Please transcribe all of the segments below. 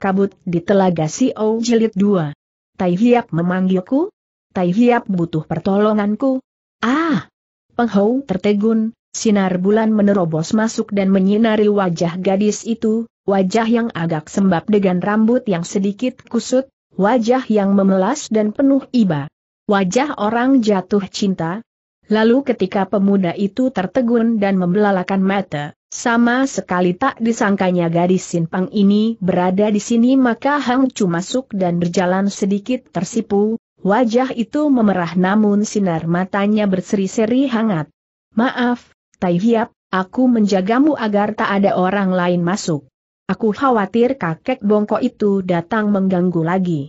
Kabut di Telaga Sio Jilid 2. Tai Hiap memanggilku? Tai Hiap butuh pertolonganku? Ah! Penghou tertegun, sinar bulan menerobos masuk dan menyinari wajah gadis itu, wajah yang agak sembab dengan rambut yang sedikit kusut, wajah yang memelas dan penuh iba. Wajah orang jatuh cinta. Lalu ketika pemuda itu tertegun dan membelalakan mata, sama sekali tak disangkanya gadis simpang ini berada di sini maka Hang Chu masuk dan berjalan sedikit tersipu, wajah itu memerah namun sinar matanya berseri-seri hangat. Maaf, Tai Hiap, aku menjagamu agar tak ada orang lain masuk. Aku khawatir kakek bongkok itu datang mengganggu lagi.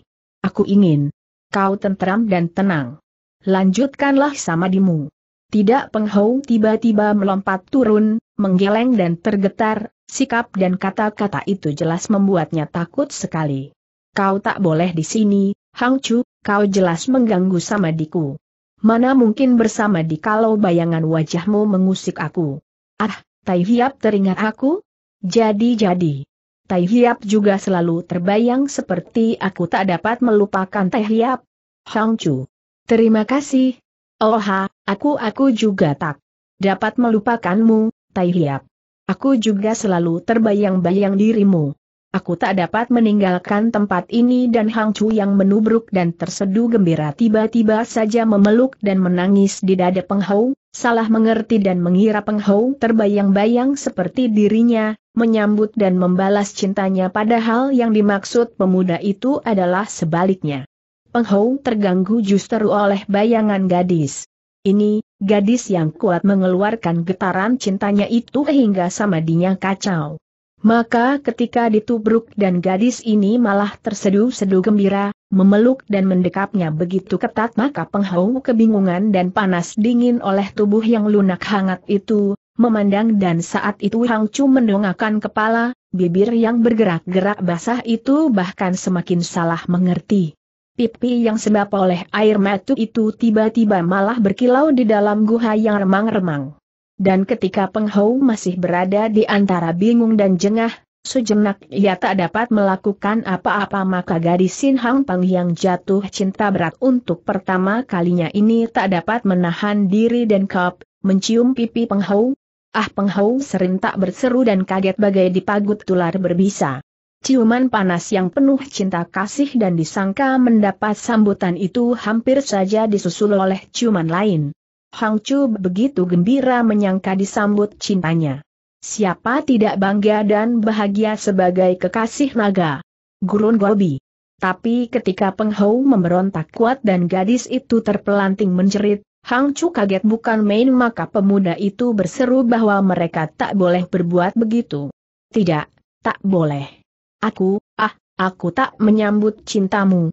Aku ingin kau tentram dan tenang. Lanjutkanlah sama dimu. Tidak penghau tiba-tiba melompat turun, menggeleng dan tergetar, sikap dan kata-kata itu jelas membuatnya takut sekali. Kau tak boleh di sini, Hang Chu, kau jelas mengganggu sama diku. Mana mungkin bersama di kalau bayangan wajahmu mengusik aku. Ah, Tai Hiap teringat aku? Jadi-jadi. Tai Hiap juga selalu terbayang seperti aku tak dapat melupakan Tai Hiap. Hang Chu. Terima kasih. Oh ha, aku-aku juga tak dapat melupakanmu, Tai Hiap. Aku juga selalu terbayang-bayang dirimu. Aku tak dapat meninggalkan tempat ini dan Hang Chu yang menubruk dan terseduh gembira tiba-tiba saja memeluk dan menangis di dada Peng Hou, salah mengerti dan mengira Peng Hou terbayang-bayang seperti dirinya, menyambut dan membalas cintanya padahal yang dimaksud pemuda itu adalah sebaliknya. Peng Hou terganggu justru oleh bayangan gadis. Ini, Gadis yang kuat mengeluarkan getaran cintanya itu hingga samadinya kacau. Maka ketika ditubruk dan gadis ini malah terseduh-seduh gembira, memeluk dan mendekapnya begitu ketat maka penghau kebingungan dan panas dingin oleh tubuh yang lunak hangat itu, memandang dan saat itu Hang Chu mendongakkan kepala, bibir yang bergerak-gerak basah itu bahkan semakin salah mengerti. Pipi yang sebab oleh air matu itu tiba-tiba malah berkilau di dalam guha yang remang-remang. Dan ketika Penghou masih berada di antara bingung dan jengah, sejenak ia tak dapat melakukan apa-apa maka gadis Sin Hang Peng yang jatuh cinta berat untuk pertama kalinya ini tak dapat menahan diri dan kap, mencium pipi Penghou. Ah Penghou serentak berseru dan kaget bagai dipagut tular berbisa. Ciuman panas yang penuh cinta kasih dan disangka mendapat sambutan itu hampir saja disusul oleh ciuman lain. Hang Chu begitu gembira menyangka disambut cintanya. Siapa tidak bangga dan bahagia sebagai kekasih naga? Gurun Gobi. Tapi ketika Peng Hou memberontak kuat dan gadis itu terpelanting menjerit, Hang Chu kaget bukan main maka pemuda itu berseru bahwa mereka tak boleh berbuat begitu. Tidak, tak boleh. Aku, ah, aku tak menyambut cintamu,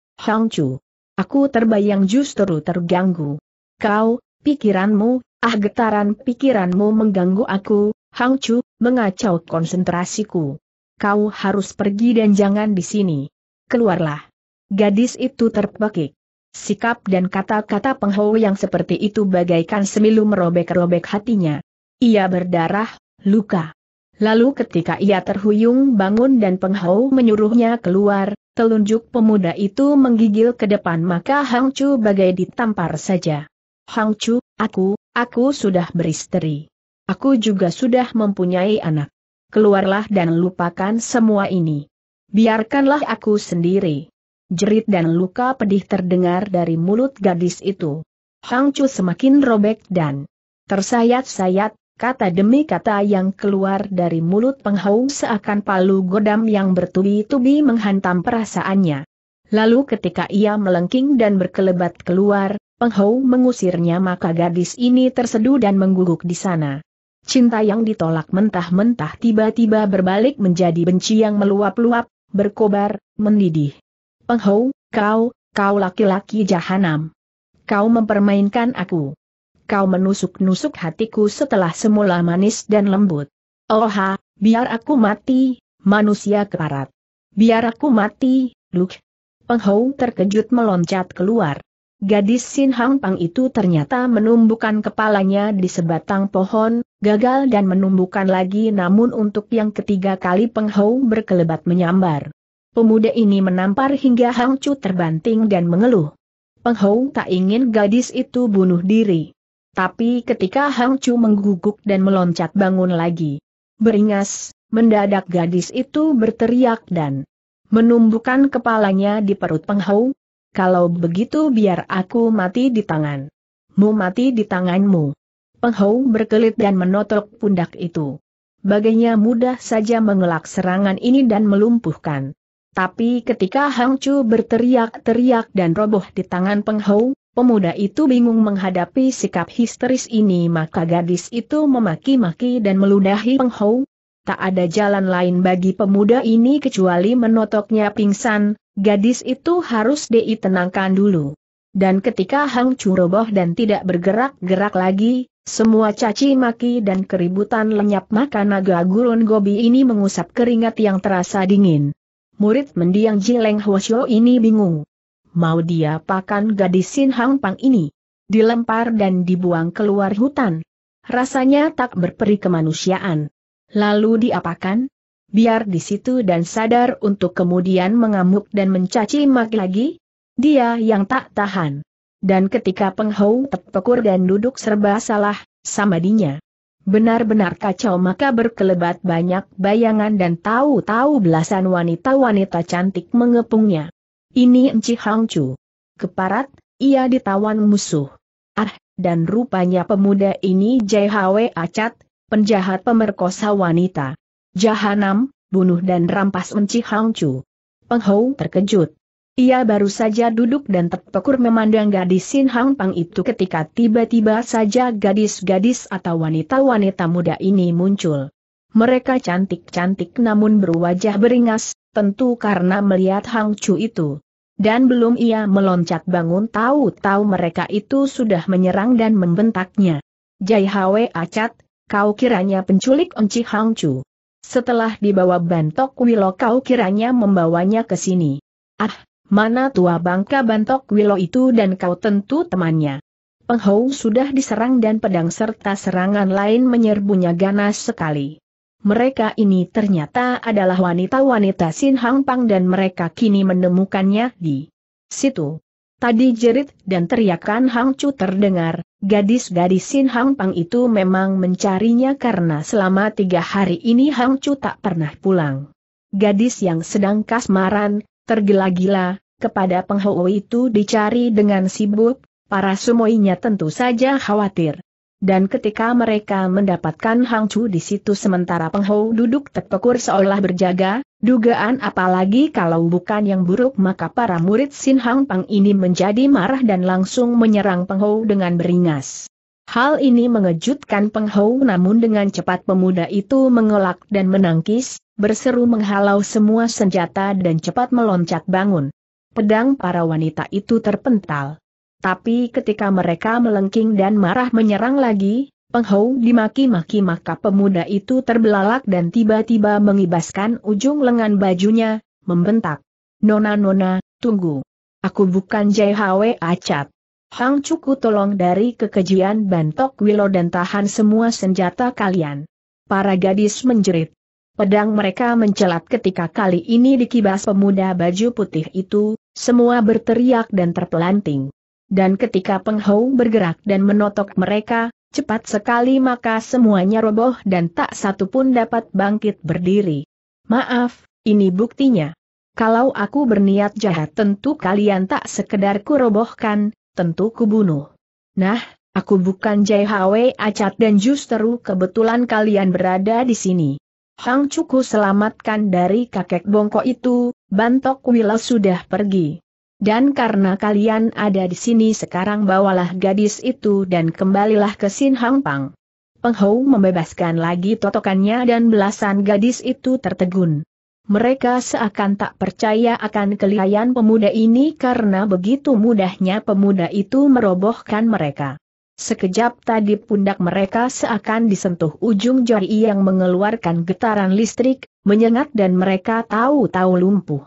Chu. Aku terbayang justru terganggu. Kau, pikiranmu, ah getaran pikiranmu mengganggu aku, Chu, mengacau konsentrasiku. Kau harus pergi dan jangan di sini. Keluarlah. Gadis itu terpekik. Sikap dan kata-kata penghou yang seperti itu bagaikan semilu merobek-robek hatinya. Ia berdarah, luka. Lalu ketika ia terhuyung bangun dan penghau menyuruhnya keluar, telunjuk pemuda itu menggigil ke depan maka Hang Chu bagai ditampar saja. Hang Chu, aku, aku sudah beristri. Aku juga sudah mempunyai anak. Keluarlah dan lupakan semua ini. Biarkanlah aku sendiri. Jerit dan luka pedih terdengar dari mulut gadis itu. Hang Chu semakin robek dan tersayat-sayat, Kata demi kata yang keluar dari mulut Penghau seakan palu godam yang bertubi-tubi menghantam perasaannya. Lalu ketika ia melengking dan berkelebat keluar, Penghau mengusirnya maka gadis ini terseduh dan mengguguk di sana. Cinta yang ditolak mentah-mentah tiba-tiba berbalik menjadi benci yang meluap-luap, berkobar, mendidih. Penghau, kau, kau laki-laki jahanam. Kau mempermainkan aku kau menusuk-nusuk hatiku setelah semula manis dan lembut. Oha, biar aku mati, manusia keparat. Biar aku mati, Luke. Peng terkejut meloncat keluar. Gadis Sin Hang Pang itu ternyata menumbukan kepalanya di sebatang pohon, gagal dan menumbukan lagi namun untuk yang ketiga kali Peng berkelebat menyambar. Pemuda ini menampar hingga Hang Chu terbanting dan mengeluh. Peng tak ingin gadis itu bunuh diri. Tapi ketika Hang Chu mengguguk dan meloncat bangun lagi. Beringas, mendadak gadis itu berteriak dan menumbukan kepalanya di perut penghau. Kalau begitu biar aku mati di tangan. Mu mati di tanganmu. Penghau berkelit dan menotok pundak itu. Baginya mudah saja mengelak serangan ini dan melumpuhkan. Tapi ketika Hang Chu berteriak-teriak dan roboh di tangan Peng Hou, Pemuda itu bingung menghadapi sikap histeris ini maka gadis itu memaki-maki dan meludahi Penghou. Tak ada jalan lain bagi pemuda ini kecuali menotoknya pingsan, gadis itu harus ditenangkan dulu. Dan ketika Hang Chu roboh dan tidak bergerak-gerak lagi, semua caci maki dan keributan lenyap maka naga gurun gobi ini mengusap keringat yang terasa dingin. Murid mendiang Jileng Hwasyo ini bingung mau dia pakan gadis Sin Hang Pang ini. Dilempar dan dibuang keluar hutan. Rasanya tak berperi kemanusiaan. Lalu diapakan? Biar di situ dan sadar untuk kemudian mengamuk dan mencaci maki lagi? Dia yang tak tahan. Dan ketika penghau terpekur dan duduk serba salah, sama dinya benar-benar kacau maka berkelebat banyak bayangan dan tahu-tahu belasan wanita-wanita cantik mengepungnya. Ini Enci Hangcu. Keparat, ia ditawan musuh. Ah, dan rupanya pemuda ini JHW Acat, penjahat pemerkosa wanita. Jahanam, bunuh dan rampas Enci Hangcu. Penghou terkejut. Ia baru saja duduk dan terpekur memandang gadis Sin Hang Pang itu ketika tiba-tiba saja gadis-gadis atau wanita-wanita muda ini muncul. Mereka cantik-cantik namun berwajah beringas, tentu karena melihat Hang Chu itu. Dan belum ia meloncat bangun tahu-tahu mereka itu sudah menyerang dan membentaknya. Jai Hwe Acat, kau kiranya penculik Onci Hang Setelah dibawa Bantok Wilo kau kiranya membawanya ke sini. Ah, mana tua bangka Bantok Wilo itu dan kau tentu temannya. Penghou sudah diserang dan pedang serta serangan lain menyerbunya ganas sekali. Mereka ini ternyata adalah wanita-wanita Sin Hang Pang dan mereka kini menemukannya di situ. Tadi jerit dan teriakan Hang Chu terdengar, gadis-gadis Sin Hang Pang itu memang mencarinya karena selama tiga hari ini Hang Chu tak pernah pulang. Gadis yang sedang kasmaran, tergila-gila, kepada penghawa itu dicari dengan sibuk, para semuanya tentu saja khawatir. Dan ketika mereka mendapatkan Hang Chu di situ sementara Peng Ho duduk terpekur seolah berjaga, dugaan apalagi kalau bukan yang buruk maka para murid Sin Hang Pang ini menjadi marah dan langsung menyerang Peng Ho dengan beringas. Hal ini mengejutkan Peng Ho namun dengan cepat pemuda itu mengelak dan menangkis, berseru menghalau semua senjata dan cepat meloncat bangun. Pedang para wanita itu terpental. Tapi ketika mereka melengking dan marah menyerang lagi, Penghou dimaki-maki maka pemuda itu terbelalak dan tiba-tiba mengibaskan ujung lengan bajunya, membentak. Nona-nona, tunggu. Aku bukan JHW Acat. Hang Cuku tolong dari kekejian bantok Wilo dan tahan semua senjata kalian. Para gadis menjerit. Pedang mereka mencelat ketika kali ini dikibas pemuda baju putih itu, semua berteriak dan terpelanting. Dan ketika Peng bergerak dan menotok mereka, cepat sekali maka semuanya roboh dan tak satu pun dapat bangkit berdiri. Maaf, ini buktinya. Kalau aku berniat jahat tentu kalian tak sekedar kurobohkan, tentu kubunuh. Nah, aku bukan JHW Acat dan justru kebetulan kalian berada di sini. Hang Cuku selamatkan dari kakek bongkok itu, Bantok Wila sudah pergi. Dan karena kalian ada di sini sekarang bawalah gadis itu dan kembalilah ke Sin Hang Pang. Peng Hou membebaskan lagi totokannya dan belasan gadis itu tertegun. Mereka seakan tak percaya akan kelihayan pemuda ini karena begitu mudahnya pemuda itu merobohkan mereka. Sekejap tadi pundak mereka seakan disentuh ujung jari yang mengeluarkan getaran listrik, menyengat dan mereka tahu-tahu lumpuh.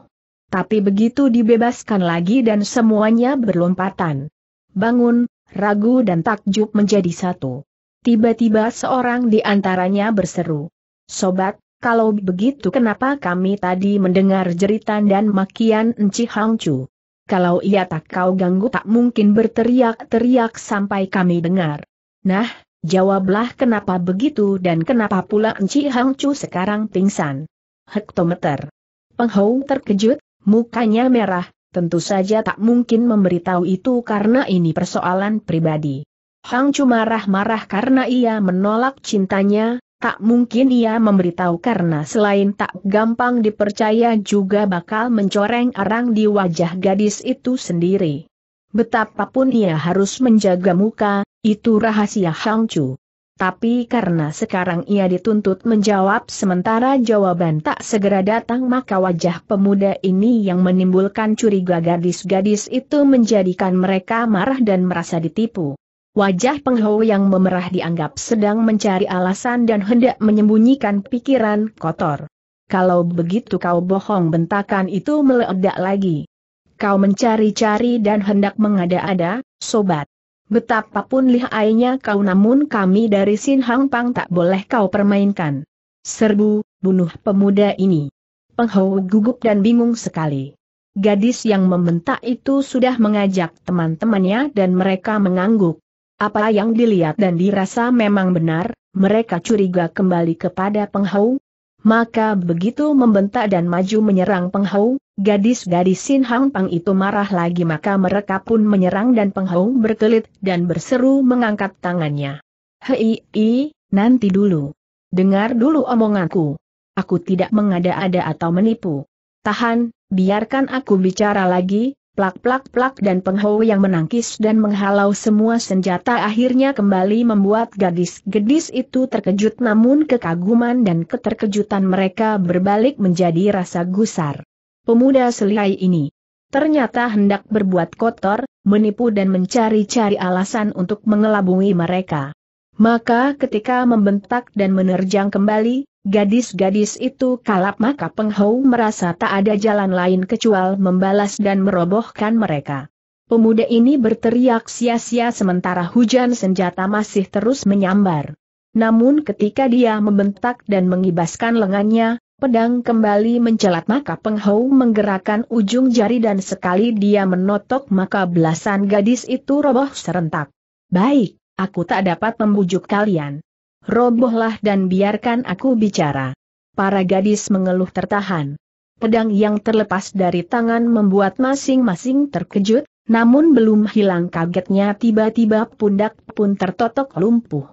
Tapi begitu dibebaskan lagi dan semuanya berlompatan. Bangun, ragu dan takjub menjadi satu. Tiba-tiba seorang di antaranya berseru. Sobat, kalau begitu kenapa kami tadi mendengar jeritan dan makian Enci Hangcu? Kalau ia tak kau ganggu tak mungkin berteriak-teriak sampai kami dengar. Nah, jawablah kenapa begitu dan kenapa pula Enci Hangcu sekarang pingsan. Hektometer. Penghou terkejut, Mukanya merah, tentu saja tak mungkin memberitahu itu karena ini persoalan pribadi. Hang Chu marah-marah karena ia menolak cintanya, tak mungkin ia memberitahu karena selain tak gampang dipercaya juga bakal mencoreng arang di wajah gadis itu sendiri. Betapapun ia harus menjaga muka, itu rahasia Hang Chu tapi karena sekarang ia dituntut menjawab sementara jawaban tak segera datang maka wajah pemuda ini yang menimbulkan curiga gadis-gadis itu menjadikan mereka marah dan merasa ditipu. Wajah Pengho yang memerah dianggap sedang mencari alasan dan hendak menyembunyikan pikiran kotor. Kalau begitu kau bohong bentakan itu meledak lagi. Kau mencari-cari dan hendak mengada-ada, sobat. Betapapun lihainya kau namun kami dari Sin Hang Pang tak boleh kau permainkan. Serbu, bunuh pemuda ini. Penghou gugup dan bingung sekali. Gadis yang membentak itu sudah mengajak teman-temannya dan mereka mengangguk. Apa yang dilihat dan dirasa memang benar, mereka curiga kembali kepada Penghou. Maka begitu membentak dan maju menyerang Penghou, Gadis-gadis Sin Hang Pang itu marah lagi maka mereka pun menyerang dan Penghong berkelit dan berseru mengangkat tangannya. Hei, i, nanti dulu. Dengar dulu omonganku. Aku tidak mengada-ada atau menipu. Tahan, biarkan aku bicara lagi, plak-plak-plak dan Penghou yang menangkis dan menghalau semua senjata akhirnya kembali membuat gadis-gadis itu terkejut namun kekaguman dan keterkejutan mereka berbalik menjadi rasa gusar pemuda selihai ini. Ternyata hendak berbuat kotor, menipu dan mencari-cari alasan untuk mengelabui mereka. Maka ketika membentak dan menerjang kembali, gadis-gadis itu kalap maka penghau merasa tak ada jalan lain kecuali membalas dan merobohkan mereka. Pemuda ini berteriak sia-sia sementara hujan senjata masih terus menyambar. Namun ketika dia membentak dan mengibaskan lengannya, Pedang kembali mencelat maka penghau menggerakkan ujung jari dan sekali dia menotok maka belasan gadis itu roboh serentak. Baik, aku tak dapat membujuk kalian. Robohlah dan biarkan aku bicara. Para gadis mengeluh tertahan. Pedang yang terlepas dari tangan membuat masing-masing terkejut, namun belum hilang kagetnya tiba-tiba pundak pun tertotok lumpuh.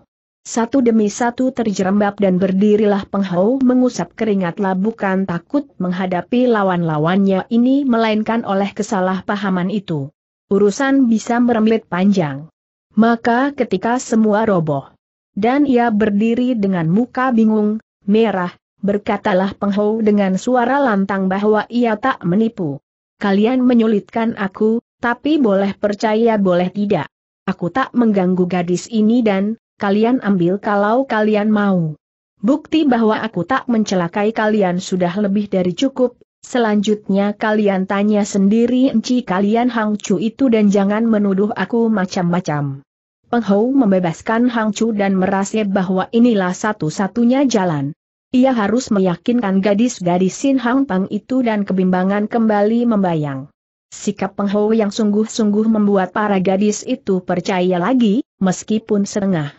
Satu demi satu terjerembab dan berdirilah penghau mengusap keringat bukan takut menghadapi lawan-lawannya ini melainkan oleh kesalahpahaman itu. Urusan bisa merembet panjang. Maka ketika semua roboh, dan ia berdiri dengan muka bingung, merah, berkatalah penghau dengan suara lantang bahwa ia tak menipu. Kalian menyulitkan aku, tapi boleh percaya boleh tidak. Aku tak mengganggu gadis ini dan, kalian ambil kalau kalian mau. Bukti bahwa aku tak mencelakai kalian sudah lebih dari cukup, selanjutnya kalian tanya sendiri enci kalian Hang Chu itu dan jangan menuduh aku macam-macam. Peng membebaskan Hang Chu dan merasa bahwa inilah satu-satunya jalan. Ia harus meyakinkan gadis-gadis Sin Hang Pang itu dan kebimbangan kembali membayang. Sikap Peng yang sungguh-sungguh membuat para gadis itu percaya lagi, meskipun serengah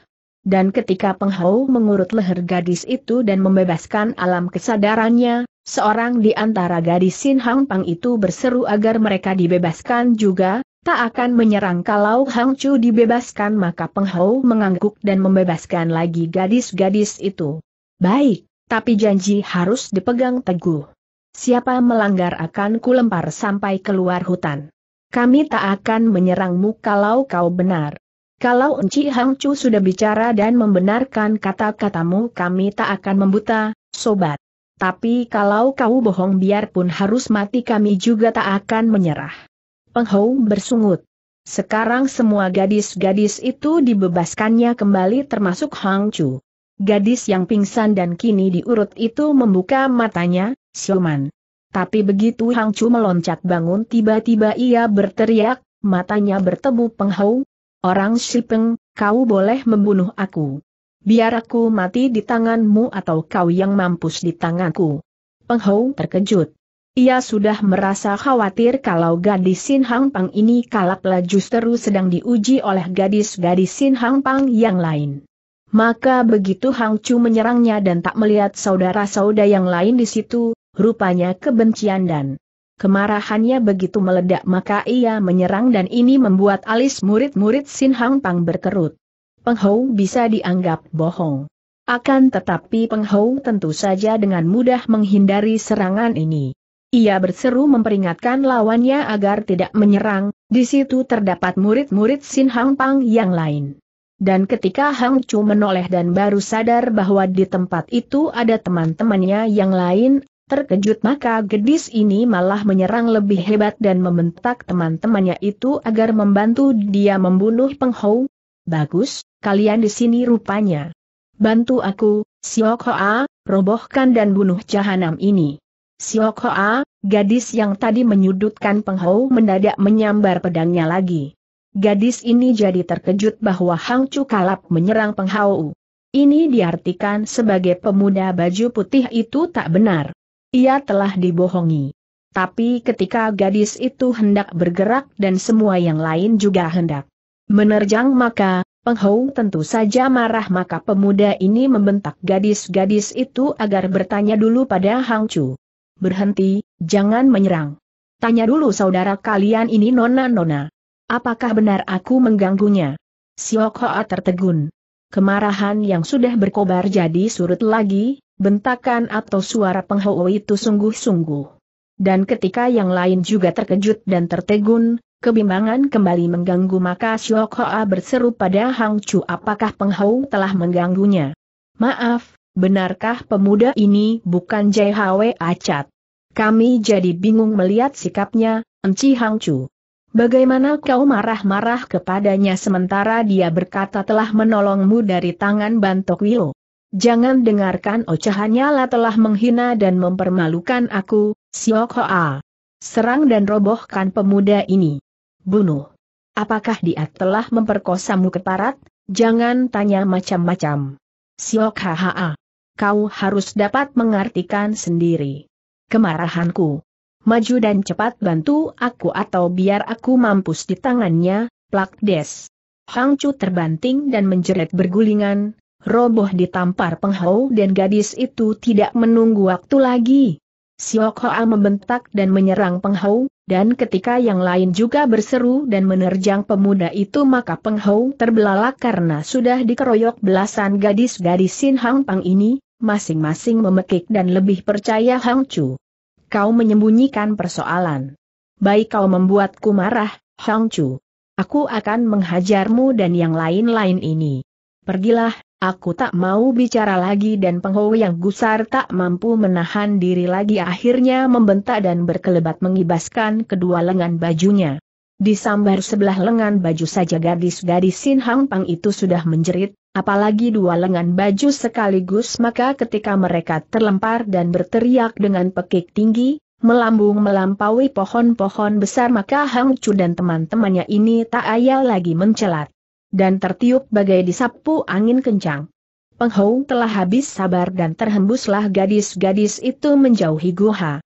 dan ketika penghau mengurut leher gadis itu dan membebaskan alam kesadarannya, seorang di antara gadis Sin Hang Pang itu berseru agar mereka dibebaskan juga, tak akan menyerang kalau Hang Chu dibebaskan maka penghau mengangguk dan membebaskan lagi gadis-gadis itu. Baik, tapi janji harus dipegang teguh. Siapa melanggar akan kulempar sampai keluar hutan. Kami tak akan menyerangmu kalau kau benar. Kalau Enci Hang sudah bicara dan membenarkan kata-katamu kami tak akan membuta, sobat. Tapi kalau kau bohong biarpun harus mati kami juga tak akan menyerah. Penghou bersungut. Sekarang semua gadis-gadis itu dibebaskannya kembali termasuk Hang Gadis yang pingsan dan kini diurut itu membuka matanya, Sioman. Tapi begitu Hang meloncat bangun tiba-tiba ia berteriak, matanya bertemu Penghou, Orang Sipeng, kau boleh membunuh aku. Biar aku mati di tanganmu atau kau yang mampus di tanganku. Peng terkejut. Ia sudah merasa khawatir kalau gadis Sin Hang Pang ini kalaplah justru sedang diuji oleh gadis-gadis Sin Hang Pang yang lain. Maka begitu Hang Chu menyerangnya dan tak melihat saudara-saudara yang lain di situ, rupanya kebencian dan Kemarahannya begitu meledak maka ia menyerang dan ini membuat alis murid-murid Sin Hang Pang berkerut. Peng Hou bisa dianggap bohong. Akan tetapi Peng Hou tentu saja dengan mudah menghindari serangan ini. Ia berseru memperingatkan lawannya agar tidak menyerang, di situ terdapat murid-murid Sin Hang Pang yang lain. Dan ketika Hang Chu menoleh dan baru sadar bahwa di tempat itu ada teman-temannya yang lain, Terkejut maka gadis ini malah menyerang lebih hebat dan membentak teman-temannya itu agar membantu dia membunuh Penghou. Bagus, kalian di sini rupanya. Bantu aku, Siokhoa, robohkan dan bunuh jahanam ini. Siokhoa, gadis yang tadi menyudutkan Penghou mendadak menyambar pedangnya lagi. Gadis ini jadi terkejut bahwa Hang Chu kalap menyerang Penghou. Ini diartikan sebagai pemuda baju putih itu tak benar. Ia telah dibohongi. Tapi ketika gadis itu hendak bergerak dan semua yang lain juga hendak menerjang maka, Penghou tentu saja marah maka pemuda ini membentak gadis-gadis itu agar bertanya dulu pada Hang Chu. Berhenti, jangan menyerang. Tanya dulu saudara kalian ini nona-nona. Apakah benar aku mengganggunya? Siok Hoa tertegun. Kemarahan yang sudah berkobar jadi surut lagi, bentakan atau suara penghau itu sungguh-sungguh. Dan ketika yang lain juga terkejut dan tertegun, kebimbangan kembali mengganggu maka Syok Hoa berseru pada Hang Chu apakah penghau telah mengganggunya. Maaf, benarkah pemuda ini bukan JHW Acat? Kami jadi bingung melihat sikapnya, Enci Hang Chu. Bagaimana kau marah-marah kepadanya sementara dia berkata telah menolongmu dari tangan Bantok Wilo? Jangan dengarkan ocehannya lah telah menghina dan mempermalukan aku, Siok Hoa. Serang dan robohkan pemuda ini. Bunuh. Apakah dia telah memperkosamu keparat? Jangan tanya macam-macam. Siok Hoa. Kau harus dapat mengartikan sendiri. Kemarahanku. Maju dan cepat bantu aku atau biar aku mampus di tangannya, plak des. Hang Chu terbanting dan menjerit bergulingan, roboh ditampar penghau dan gadis itu tidak menunggu waktu lagi. Siok Hoa membentak dan menyerang penghau, dan ketika yang lain juga berseru dan menerjang pemuda itu maka penghau terbelalak karena sudah dikeroyok belasan gadis-gadis Sin Hang Pang ini, masing-masing memekik dan lebih percaya Hang Chu. Kau menyembunyikan persoalan. Baik kau membuatku marah, Hang Chu. Aku akan menghajarmu dan yang lain-lain ini. Pergilah, Aku tak mau bicara lagi dan penghowe yang gusar tak mampu menahan diri lagi akhirnya membentak dan berkelebat mengibaskan kedua lengan bajunya. Di sambar sebelah lengan baju saja gadis gadis Sin Hang Pang itu sudah menjerit, apalagi dua lengan baju sekaligus maka ketika mereka terlempar dan berteriak dengan pekik tinggi, melambung melampaui pohon-pohon besar maka Hang Chu dan teman-temannya ini tak ayal lagi mencelat dan tertiup bagai disapu angin kencang. Penghong telah habis sabar dan terhembuslah gadis-gadis itu menjauhi Guha.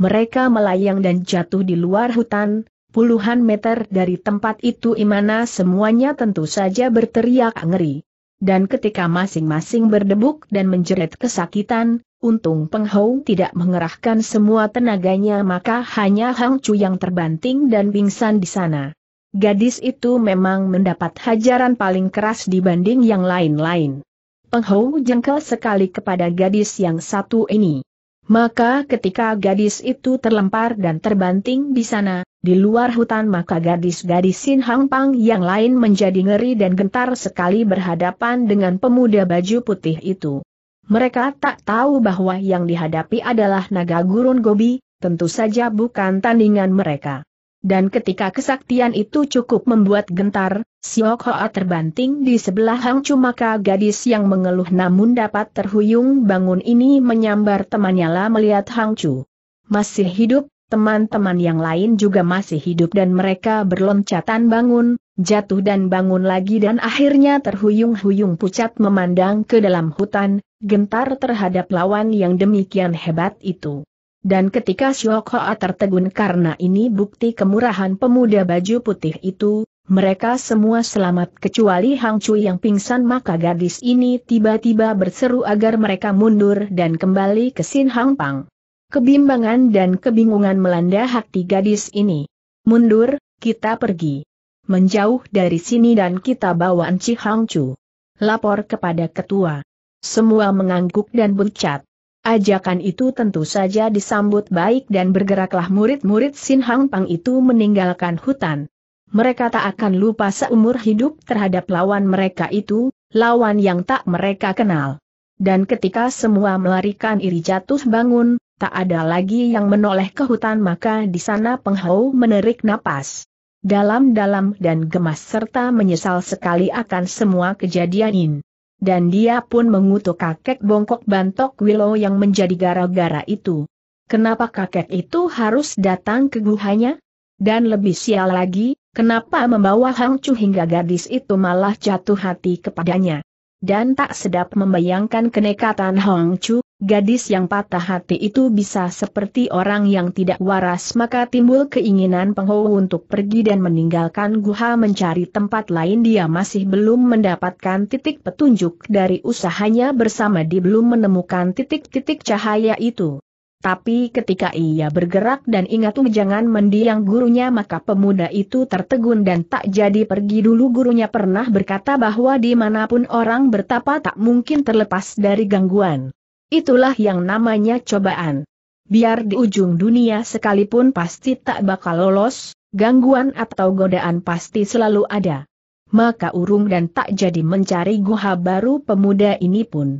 Mereka melayang dan jatuh di luar hutan, puluhan meter dari tempat itu Imana semuanya tentu saja berteriak ngeri. Dan ketika masing-masing berdebuk dan menjerit kesakitan, untung Penghong tidak mengerahkan semua tenaganya maka hanya Hang Chu yang terbanting dan pingsan di sana. Gadis itu memang mendapat hajaran paling keras dibanding yang lain-lain. Penghou jengkel sekali kepada gadis yang satu ini. Maka ketika gadis itu terlempar dan terbanting di sana, di luar hutan maka gadis-gadis Sin Hang Pang yang lain menjadi ngeri dan gentar sekali berhadapan dengan pemuda baju putih itu. Mereka tak tahu bahwa yang dihadapi adalah naga gurun gobi, tentu saja bukan tandingan mereka. Dan ketika kesaktian itu cukup membuat gentar, Siok Hoa terbanting di sebelah Hang Chu. Maka gadis yang mengeluh namun dapat terhuyung bangun ini menyambar temannya lah melihat Hang Chu. Masih hidup, teman-teman yang lain juga masih hidup dan mereka berloncatan bangun, jatuh dan bangun lagi dan akhirnya terhuyung-huyung pucat memandang ke dalam hutan, gentar terhadap lawan yang demikian hebat itu. Dan ketika Syok Hoa tertegun karena ini bukti kemurahan pemuda baju putih itu, mereka semua selamat kecuali Hang Cui yang pingsan maka gadis ini tiba-tiba berseru agar mereka mundur dan kembali ke Sin Hang Pang. Kebimbangan dan kebingungan melanda hati gadis ini. Mundur, kita pergi. Menjauh dari sini dan kita bawa Enci Hang Chu. Lapor kepada ketua. Semua mengangguk dan bercat. Ajakan itu tentu saja disambut baik dan bergeraklah murid-murid Sin Hang Pang itu meninggalkan hutan. Mereka tak akan lupa seumur hidup terhadap lawan mereka itu, lawan yang tak mereka kenal. Dan ketika semua melarikan iri jatuh bangun, tak ada lagi yang menoleh ke hutan maka di sana penghau menerik napas. Dalam-dalam dan gemas serta menyesal sekali akan semua kejadian ini dan dia pun mengutuk kakek bongkok bantok Willow yang menjadi gara-gara itu. Kenapa kakek itu harus datang ke guhanya? Dan lebih sial lagi, kenapa membawa Hang Chu hingga gadis itu malah jatuh hati kepadanya? Dan tak sedap membayangkan kenekatan Hang Chu, Gadis yang patah hati itu bisa seperti orang yang tidak waras maka timbul keinginan Pengho untuk pergi dan meninggalkan guha mencari tempat lain dia masih belum mendapatkan titik petunjuk dari usahanya bersama di belum menemukan titik-titik cahaya itu. Tapi ketika ia bergerak dan ingat oh, jangan mendiang gurunya maka pemuda itu tertegun dan tak jadi pergi dulu gurunya pernah berkata bahwa dimanapun orang bertapa tak mungkin terlepas dari gangguan. Itulah yang namanya cobaan. Biar di ujung dunia sekalipun pasti tak bakal lolos, gangguan atau godaan pasti selalu ada. Maka urung dan tak jadi mencari guha baru pemuda ini pun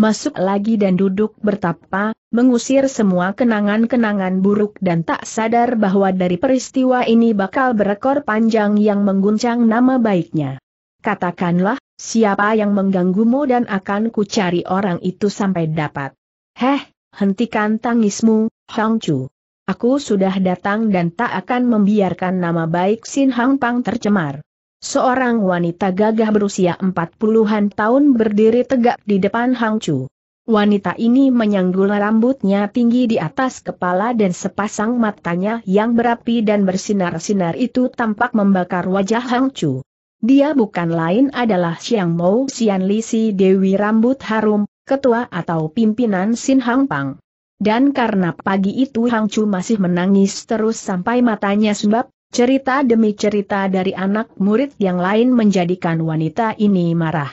masuk lagi dan duduk bertapa, mengusir semua kenangan-kenangan buruk dan tak sadar bahwa dari peristiwa ini bakal berekor panjang yang mengguncang nama baiknya. Katakanlah, Siapa yang mengganggumu dan akan ku cari orang itu sampai dapat. Heh, hentikan tangismu, Hang Chu. Aku sudah datang dan tak akan membiarkan nama baik Sin Hang Pang tercemar. Seorang wanita gagah berusia empat puluhan tahun berdiri tegak di depan Hang Chu. Wanita ini menyanggul rambutnya tinggi di atas kepala dan sepasang matanya yang berapi dan bersinar-sinar itu tampak membakar wajah Hang Chu. Dia bukan lain adalah Xiang Mo Xian Li Si Dewi Rambut Harum, ketua atau pimpinan Sin Hang Pang. Dan karena pagi itu Hang Chu masih menangis terus sampai matanya sembab, cerita demi cerita dari anak murid yang lain menjadikan wanita ini marah.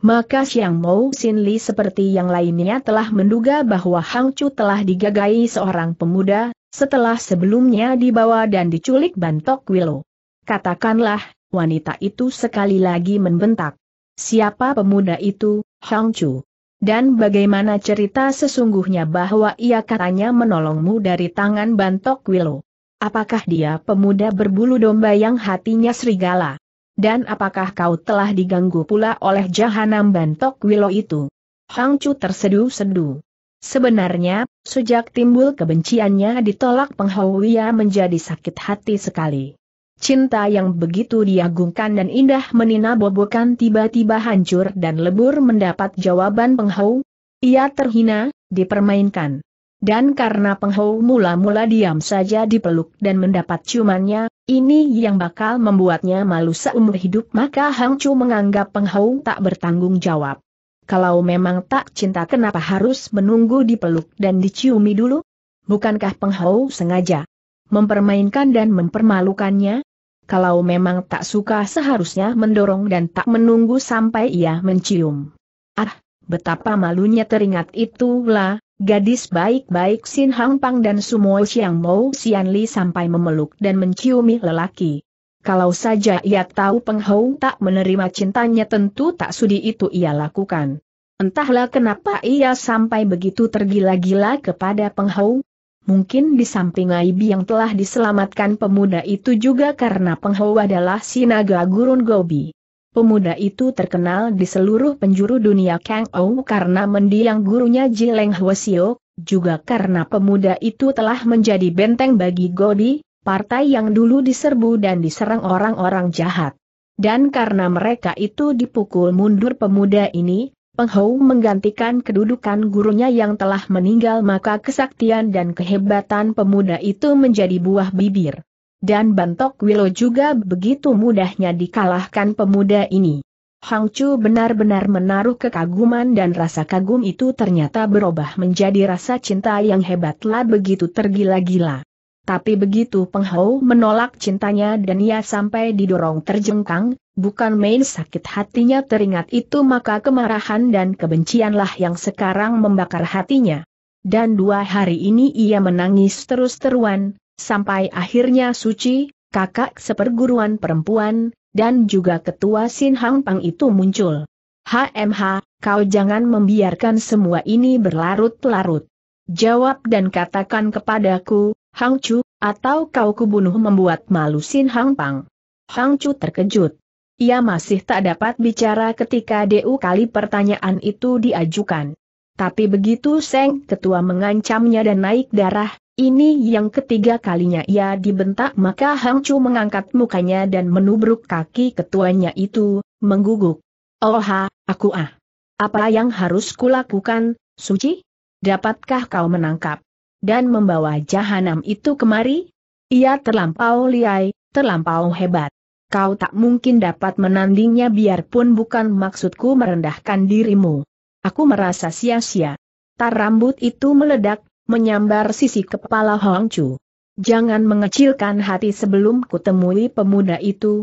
Maka Xiang Mo Sin Li seperti yang lainnya telah menduga bahwa Hang Chu telah digagai seorang pemuda, setelah sebelumnya dibawa dan diculik Bantok Wilo. Katakanlah, wanita itu sekali lagi membentak. Siapa pemuda itu, Hang Chu? Dan bagaimana cerita sesungguhnya bahwa ia katanya menolongmu dari tangan bantok Willow? Apakah dia pemuda berbulu domba yang hatinya serigala? Dan apakah kau telah diganggu pula oleh jahanam bantok Willow itu? Hang Chu terseduh-seduh. Sebenarnya, sejak timbul kebenciannya ditolak penghawia menjadi sakit hati sekali. Cinta yang begitu diagungkan dan indah menina bobokan tiba-tiba hancur dan lebur mendapat jawaban penghau. Ia terhina, dipermainkan. Dan karena penghau mula-mula diam saja dipeluk dan mendapat ciumannya, ini yang bakal membuatnya malu seumur hidup maka Hang Chu menganggap penghau tak bertanggung jawab. Kalau memang tak cinta kenapa harus menunggu dipeluk dan diciumi dulu? Bukankah penghau sengaja mempermainkan dan mempermalukannya? Kalau memang tak suka seharusnya mendorong dan tak menunggu sampai ia mencium. Ah, betapa malunya teringat itulah, gadis baik-baik Sin Hang Pang dan Sumo Xiang Mo Xian Li sampai memeluk dan menciumi lelaki. Kalau saja ia tahu Peng Hou tak menerima cintanya tentu tak sudi itu ia lakukan. Entahlah kenapa ia sampai begitu tergila-gila kepada Peng Hou, mungkin di samping Aibi yang telah diselamatkan pemuda itu juga karena penghawa adalah Sinaga Gurun Gobi. Pemuda itu terkenal di seluruh penjuru dunia Kang Ou karena mendiang gurunya Jileng Hwasio, juga karena pemuda itu telah menjadi benteng bagi Gobi, partai yang dulu diserbu dan diserang orang-orang jahat. Dan karena mereka itu dipukul mundur pemuda ini, Peng menggantikan kedudukan gurunya yang telah meninggal maka kesaktian dan kehebatan pemuda itu menjadi buah bibir. Dan Bantok Wilo juga begitu mudahnya dikalahkan pemuda ini. Hang Chu benar-benar menaruh kekaguman dan rasa kagum itu ternyata berubah menjadi rasa cinta yang hebatlah begitu tergila-gila. Tapi begitu Penghou menolak cintanya dan ia sampai didorong terjengkang, bukan main sakit hatinya teringat itu maka kemarahan dan kebencianlah yang sekarang membakar hatinya. Dan dua hari ini ia menangis terus-teruan, sampai akhirnya Suci, kakak seperguruan perempuan, dan juga ketua Sin Hang Pang itu muncul. HMH, kau jangan membiarkan semua ini berlarut-larut. Jawab dan katakan kepadaku, Hang Chu, atau kau kubunuh membuat malu Sin Hang Pang. Hang Chu terkejut. Ia masih tak dapat bicara ketika DU kali pertanyaan itu diajukan. Tapi begitu Seng Ketua mengancamnya dan naik darah, ini yang ketiga kalinya ia dibentak maka Hang Chu mengangkat mukanya dan menubruk kaki ketuanya itu, mengguguk. Oha, oh aku ah. Apa yang harus kulakukan, Suci? Dapatkah kau menangkap? dan membawa jahanam itu kemari? Ia terlampau liai, terlampau hebat. Kau tak mungkin dapat menandingnya biarpun bukan maksudku merendahkan dirimu. Aku merasa sia-sia. Tar rambut itu meledak, menyambar sisi kepala Chu. Jangan mengecilkan hati sebelum kutemui pemuda itu,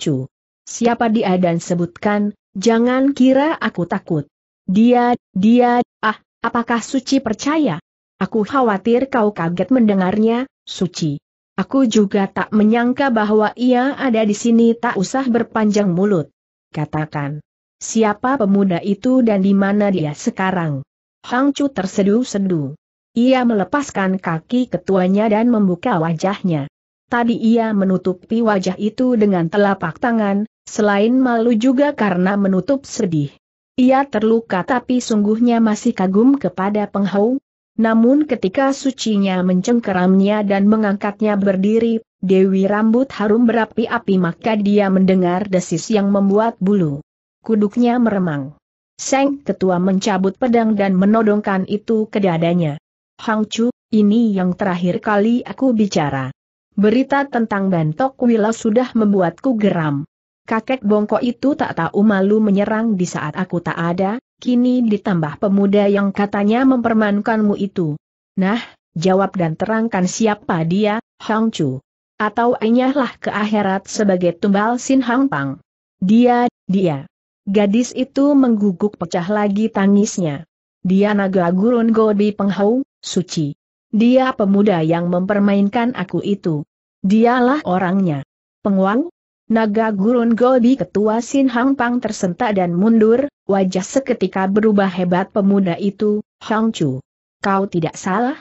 Chu. Siapa dia dan sebutkan, jangan kira aku takut. Dia, dia, ah, apakah suci percaya? Aku khawatir kau kaget mendengarnya, Suci. Aku juga tak menyangka bahwa ia ada di sini tak usah berpanjang mulut. Katakan. Siapa pemuda itu dan di mana dia sekarang? Hang Chu terseduh-seduh. Ia melepaskan kaki ketuanya dan membuka wajahnya. Tadi ia menutupi wajah itu dengan telapak tangan, selain malu juga karena menutup sedih. Ia terluka tapi sungguhnya masih kagum kepada Penghau, namun ketika sucinya mencengkeramnya dan mengangkatnya berdiri, Dewi rambut harum berapi-api maka dia mendengar desis yang membuat bulu. Kuduknya meremang. Seng ketua mencabut pedang dan menodongkan itu ke dadanya. Hang Chu, ini yang terakhir kali aku bicara. Berita tentang Bantok Wila sudah membuatku geram. Kakek bongkok itu tak tahu malu menyerang di saat aku tak ada, kini ditambah pemuda yang katanya mempermankanmu itu. Nah, jawab dan terangkan siapa dia, Hang Chu. Atau enyahlah ke akhirat sebagai tumbal Sin Hang Pang. Dia, dia. Gadis itu mengguguk pecah lagi tangisnya. Dia naga gurun Godi Penghau, suci. Dia pemuda yang mempermainkan aku itu. Dialah orangnya. Penguang, Naga Gurun Gobi ketua Sin Hang Pang tersentak dan mundur, wajah seketika berubah hebat pemuda itu, Hang Chu. Kau tidak salah?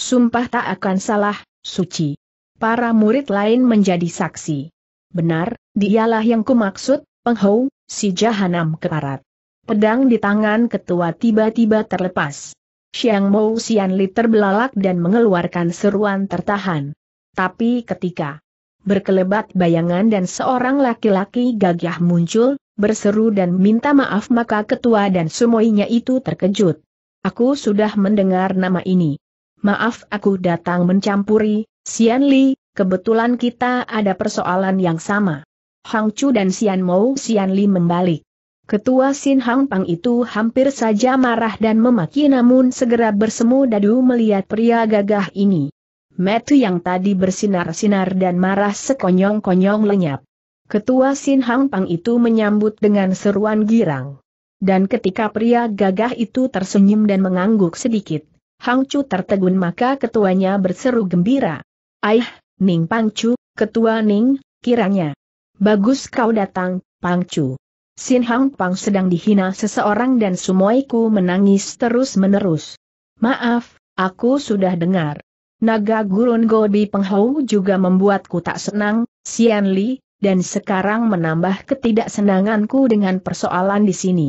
Sumpah tak akan salah, suci. Para murid lain menjadi saksi. Benar, dialah yang kumaksud, penghou, si jahanam keparat. Pedang di tangan ketua tiba-tiba terlepas. Xiang Mo Xian Li terbelalak dan mengeluarkan seruan tertahan. Tapi ketika berkelebat bayangan dan seorang laki-laki gagah muncul, berseru dan minta maaf maka ketua dan semuanya itu terkejut. Aku sudah mendengar nama ini. Maaf aku datang mencampuri, Sian Li, kebetulan kita ada persoalan yang sama. Hang Chu dan Sian Mou Sian Li membalik. Ketua Sin Hang Pang itu hampir saja marah dan memaki namun segera bersemu dadu melihat pria gagah ini metu yang tadi bersinar-sinar dan marah sekonyong-konyong lenyap. Ketua Sin Hang Pang itu menyambut dengan seruan girang. Dan ketika pria gagah itu tersenyum dan mengangguk sedikit, Hang Chu tertegun maka ketuanya berseru gembira. Aih, Ning Pang Chu, ketua Ning, kiranya. Bagus kau datang, Pang Chu. Sin Hang Pang sedang dihina seseorang dan Sumoiku menangis terus-menerus. Maaf, aku sudah dengar. Naga Gurun Gobi Penghou juga membuatku tak senang, Sian Li, dan sekarang menambah ketidaksenanganku dengan persoalan di sini.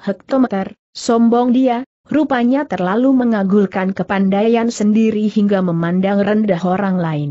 Hektometer, sombong dia, rupanya terlalu mengagulkan kepandaian sendiri hingga memandang rendah orang lain.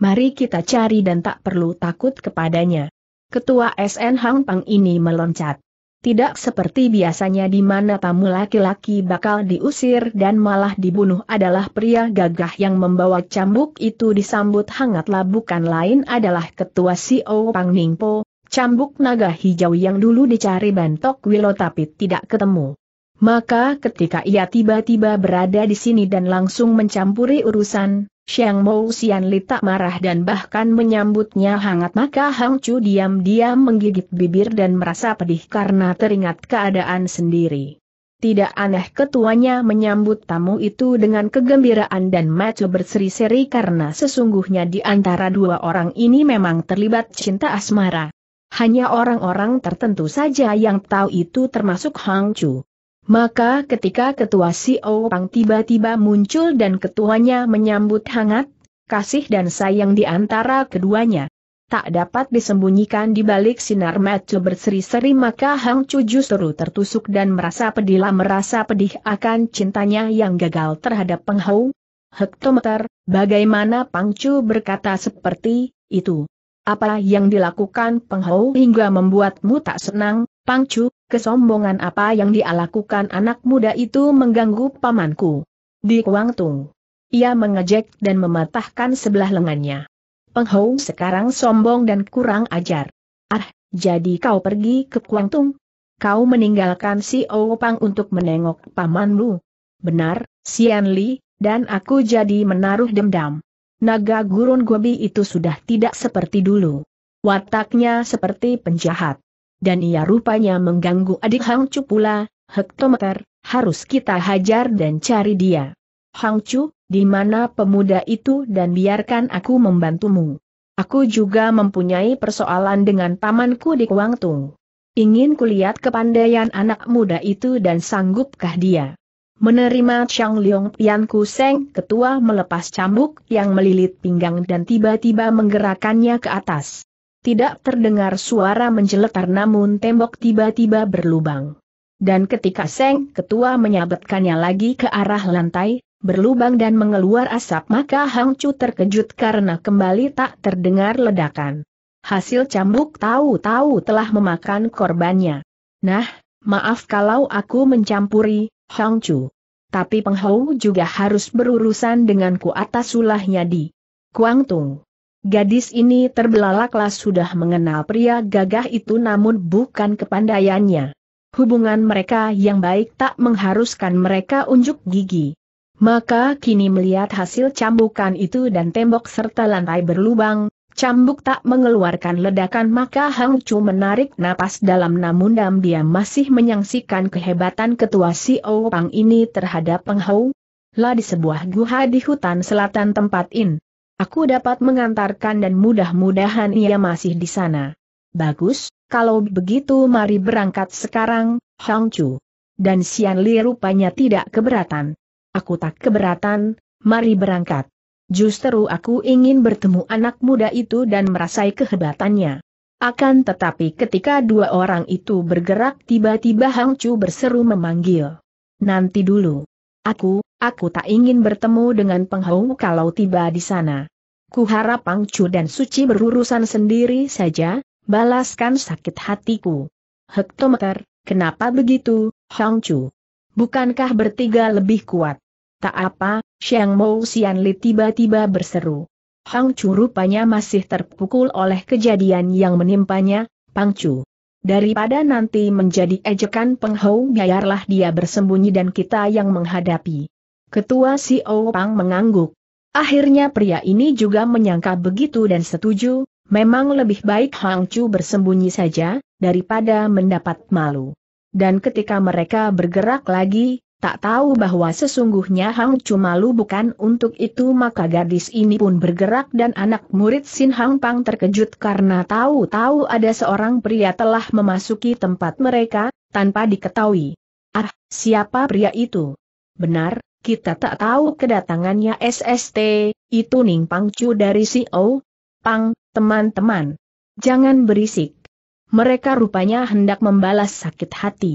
Mari kita cari dan tak perlu takut kepadanya. Ketua SN Hang Pang ini meloncat. Tidak seperti biasanya di mana tamu laki-laki bakal diusir dan malah dibunuh adalah pria gagah yang membawa cambuk itu disambut hangatlah bukan lain adalah ketua CEO Pang Ningpo, cambuk naga hijau yang dulu dicari Bantok Wilo tapi tidak ketemu. Maka ketika ia tiba-tiba berada di sini dan langsung mencampuri urusan, Xiang Mo Xian Li tak marah dan bahkan menyambutnya hangat maka Hang Chu diam-diam menggigit bibir dan merasa pedih karena teringat keadaan sendiri. Tidak aneh ketuanya menyambut tamu itu dengan kegembiraan dan maju berseri-seri karena sesungguhnya di antara dua orang ini memang terlibat cinta asmara. Hanya orang-orang tertentu saja yang tahu itu termasuk Hang Chu. Maka ketika ketua Si Pang tiba-tiba muncul dan ketuanya menyambut hangat, kasih dan sayang di antara keduanya. Tak dapat disembunyikan di balik sinar mata berseri-seri maka Hang Chu justru tertusuk dan merasa pedih merasa pedih akan cintanya yang gagal terhadap Peng Hou. Hektometer, bagaimana Pang Chu berkata seperti itu? Apa yang dilakukan Peng Hou hingga membuatmu tak senang, Pang Chu? kesombongan apa yang dia lakukan anak muda itu mengganggu pamanku. Di Kuangtung. Ia mengejek dan mematahkan sebelah lengannya. Penghou sekarang sombong dan kurang ajar. Ah, jadi kau pergi ke Kuangtung? Kau meninggalkan si Pang untuk menengok pamanmu. Benar, Sian Li, dan aku jadi menaruh dendam. Naga gurun gobi itu sudah tidak seperti dulu. Wataknya seperti penjahat dan ia rupanya mengganggu adik Hang Chu pula, hektometer, harus kita hajar dan cari dia. Hang Chu, di mana pemuda itu dan biarkan aku membantumu. Aku juga mempunyai persoalan dengan pamanku di Kuang Tung. Ingin kulihat kepandaian anak muda itu dan sanggupkah dia. Menerima Chang Leong Pian Kuseng ketua melepas cambuk yang melilit pinggang dan tiba-tiba menggerakkannya ke atas tidak terdengar suara menjeletar namun tembok tiba-tiba berlubang. Dan ketika Seng Ketua menyabetkannya lagi ke arah lantai, berlubang dan mengeluar asap maka Hang Chu terkejut karena kembali tak terdengar ledakan. Hasil cambuk tahu-tahu telah memakan korbannya. Nah, maaf kalau aku mencampuri, Hang Chu. Tapi Penghou juga harus berurusan denganku atas ulahnya di Kuang Tung. Gadis ini terbelalaklah sudah mengenal pria gagah itu namun bukan kepandaiannya. Hubungan mereka yang baik tak mengharuskan mereka unjuk gigi. Maka kini melihat hasil cambukan itu dan tembok serta lantai berlubang, cambuk tak mengeluarkan ledakan maka Hang Chu menarik napas dalam namun dam dia masih menyaksikan kehebatan ketua si Pang ini terhadap Peng Hou. Lah di sebuah guha di hutan selatan tempat In Aku dapat mengantarkan dan mudah-mudahan ia masih di sana. Bagus, kalau begitu mari berangkat sekarang, Hang Chu. Dan Xian Li rupanya tidak keberatan. Aku tak keberatan, mari berangkat. Justru aku ingin bertemu anak muda itu dan merasai kehebatannya. Akan tetapi ketika dua orang itu bergerak tiba-tiba Hang Chu berseru memanggil. Nanti dulu. Aku, Aku tak ingin bertemu dengan penghau kalau tiba di sana. Kuharap Pangcu dan Suci berurusan sendiri saja, balaskan sakit hatiku. Hektometer, kenapa begitu, Chu? Bukankah bertiga lebih kuat? Tak apa, Xiang Mou Xianli tiba-tiba berseru. Chu rupanya masih terpukul oleh kejadian yang menimpanya, Pangcu. Daripada nanti menjadi ejekan penghau biarlah dia bersembunyi dan kita yang menghadapi. Ketua si e Pang mengangguk. Akhirnya pria ini juga menyangka begitu dan setuju, memang lebih baik Hang Chu bersembunyi saja, daripada mendapat malu. Dan ketika mereka bergerak lagi, tak tahu bahwa sesungguhnya Hang Chu malu bukan untuk itu maka gadis ini pun bergerak dan anak murid Sin Hang Pang terkejut karena tahu-tahu ada seorang pria telah memasuki tempat mereka, tanpa diketahui. Ah, siapa pria itu? Benar, kita tak tahu kedatangannya SST, itu Ning Pangcu dari CEO. Pang, teman-teman. Jangan berisik. Mereka rupanya hendak membalas sakit hati.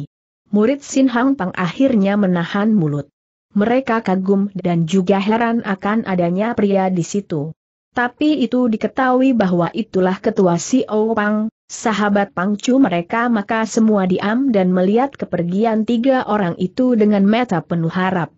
Murid Sin Hang Pang akhirnya menahan mulut. Mereka kagum dan juga heran akan adanya pria di situ. Tapi itu diketahui bahwa itulah ketua CEO Pang, sahabat Pangcu mereka maka semua diam dan melihat kepergian tiga orang itu dengan meta penuh harap.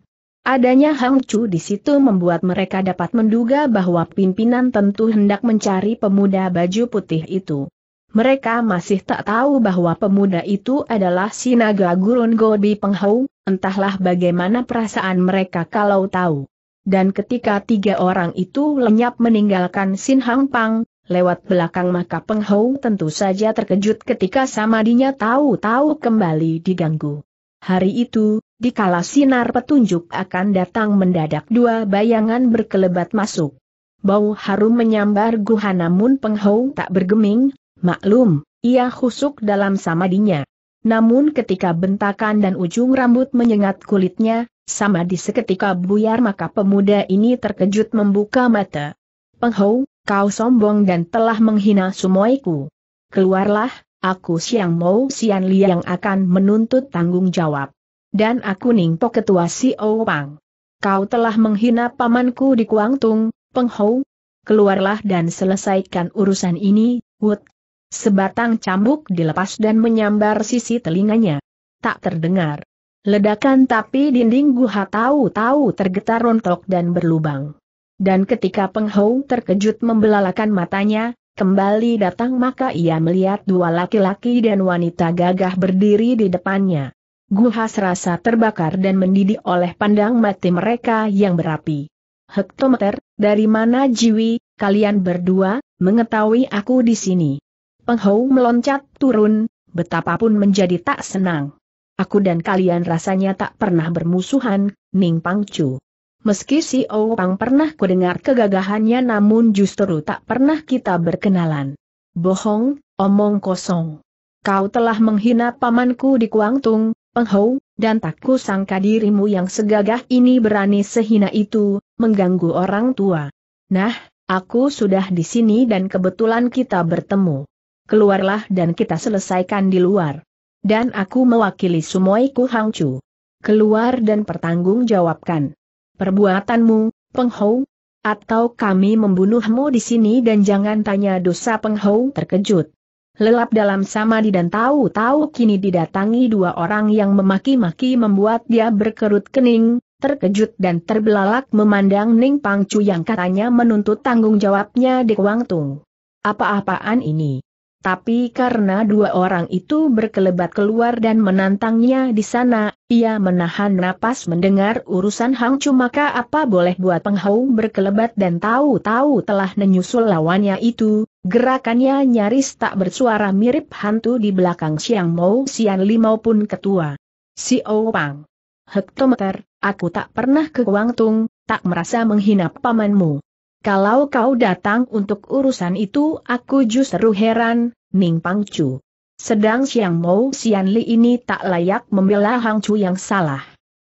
Adanya Hang Chu di situ membuat mereka dapat menduga bahwa pimpinan tentu hendak mencari pemuda baju putih itu. Mereka masih tak tahu bahwa pemuda itu adalah Sinaga gurun Gobi Penghau, entahlah bagaimana perasaan mereka kalau tahu. Dan ketika tiga orang itu lenyap meninggalkan Sin Hang Pang, lewat belakang maka Penghau tentu saja terkejut ketika Samadinya tahu-tahu kembali diganggu. Hari itu, di Dikala sinar petunjuk akan datang mendadak dua bayangan berkelebat masuk. Bau harum menyambar guha namun Penghau tak bergeming, maklum, ia husuk dalam samadinya. Namun ketika bentakan dan ujung rambut menyengat kulitnya, sama di seketika buyar maka pemuda ini terkejut membuka mata. Penghau, kau sombong dan telah menghina sumoiku. Keluarlah, aku siang mau sian liang akan menuntut tanggung jawab. Dan aku Ningpo ketua si Owang. Kau telah menghina pamanku di Kuangtung, Penghou. Keluarlah dan selesaikan urusan ini, Wood. Sebatang cambuk dilepas dan menyambar sisi telinganya. Tak terdengar. Ledakan tapi dinding guha tahu-tahu tergetar rontok dan berlubang. Dan ketika Penghou terkejut membelalakan matanya, kembali datang maka ia melihat dua laki-laki dan wanita gagah berdiri di depannya. Guhas rasa terbakar dan mendidih oleh pandang mati mereka yang berapi. Hektometer, dari mana Jiwi, kalian berdua, mengetahui aku di sini? Penghou meloncat turun, betapapun menjadi tak senang. Aku dan kalian rasanya tak pernah bermusuhan, Ning Pangcu. Meski si Pang pernah kudengar kegagahannya namun justru tak pernah kita berkenalan. Bohong, omong kosong. Kau telah menghina pamanku di Kuangtung, Penghou, dan tak sangka dirimu yang segagah ini berani sehina itu, mengganggu orang tua. Nah, aku sudah di sini dan kebetulan kita bertemu. Keluarlah dan kita selesaikan di luar. Dan aku mewakili Sumoiku Hangcu. Keluar dan pertanggung jawabkan. Perbuatanmu, Penghou, atau kami membunuhmu di sini dan jangan tanya dosa Penghou terkejut lelap dalam samadi dan tahu-tahu kini didatangi dua orang yang memaki-maki membuat dia berkerut kening, terkejut dan terbelalak memandang Ning Pangcu yang katanya menuntut tanggung jawabnya di Kuangtung. Apa-apaan ini? Tapi karena dua orang itu berkelebat keluar dan menantangnya di sana, ia menahan napas mendengar urusan Hang Chu maka apa boleh buat penghau berkelebat dan tahu-tahu telah menyusul lawannya itu, gerakannya nyaris tak bersuara mirip hantu di belakang Siang Mou Sian Li maupun ketua. Si Pang. Hektometer, aku tak pernah ke Tung, tak merasa menghina pamanmu. Kalau kau datang untuk urusan itu aku justru heran, Ning Pangcu. Sedang Siang Mou Sian Li ini tak layak membela Hang Chu yang salah.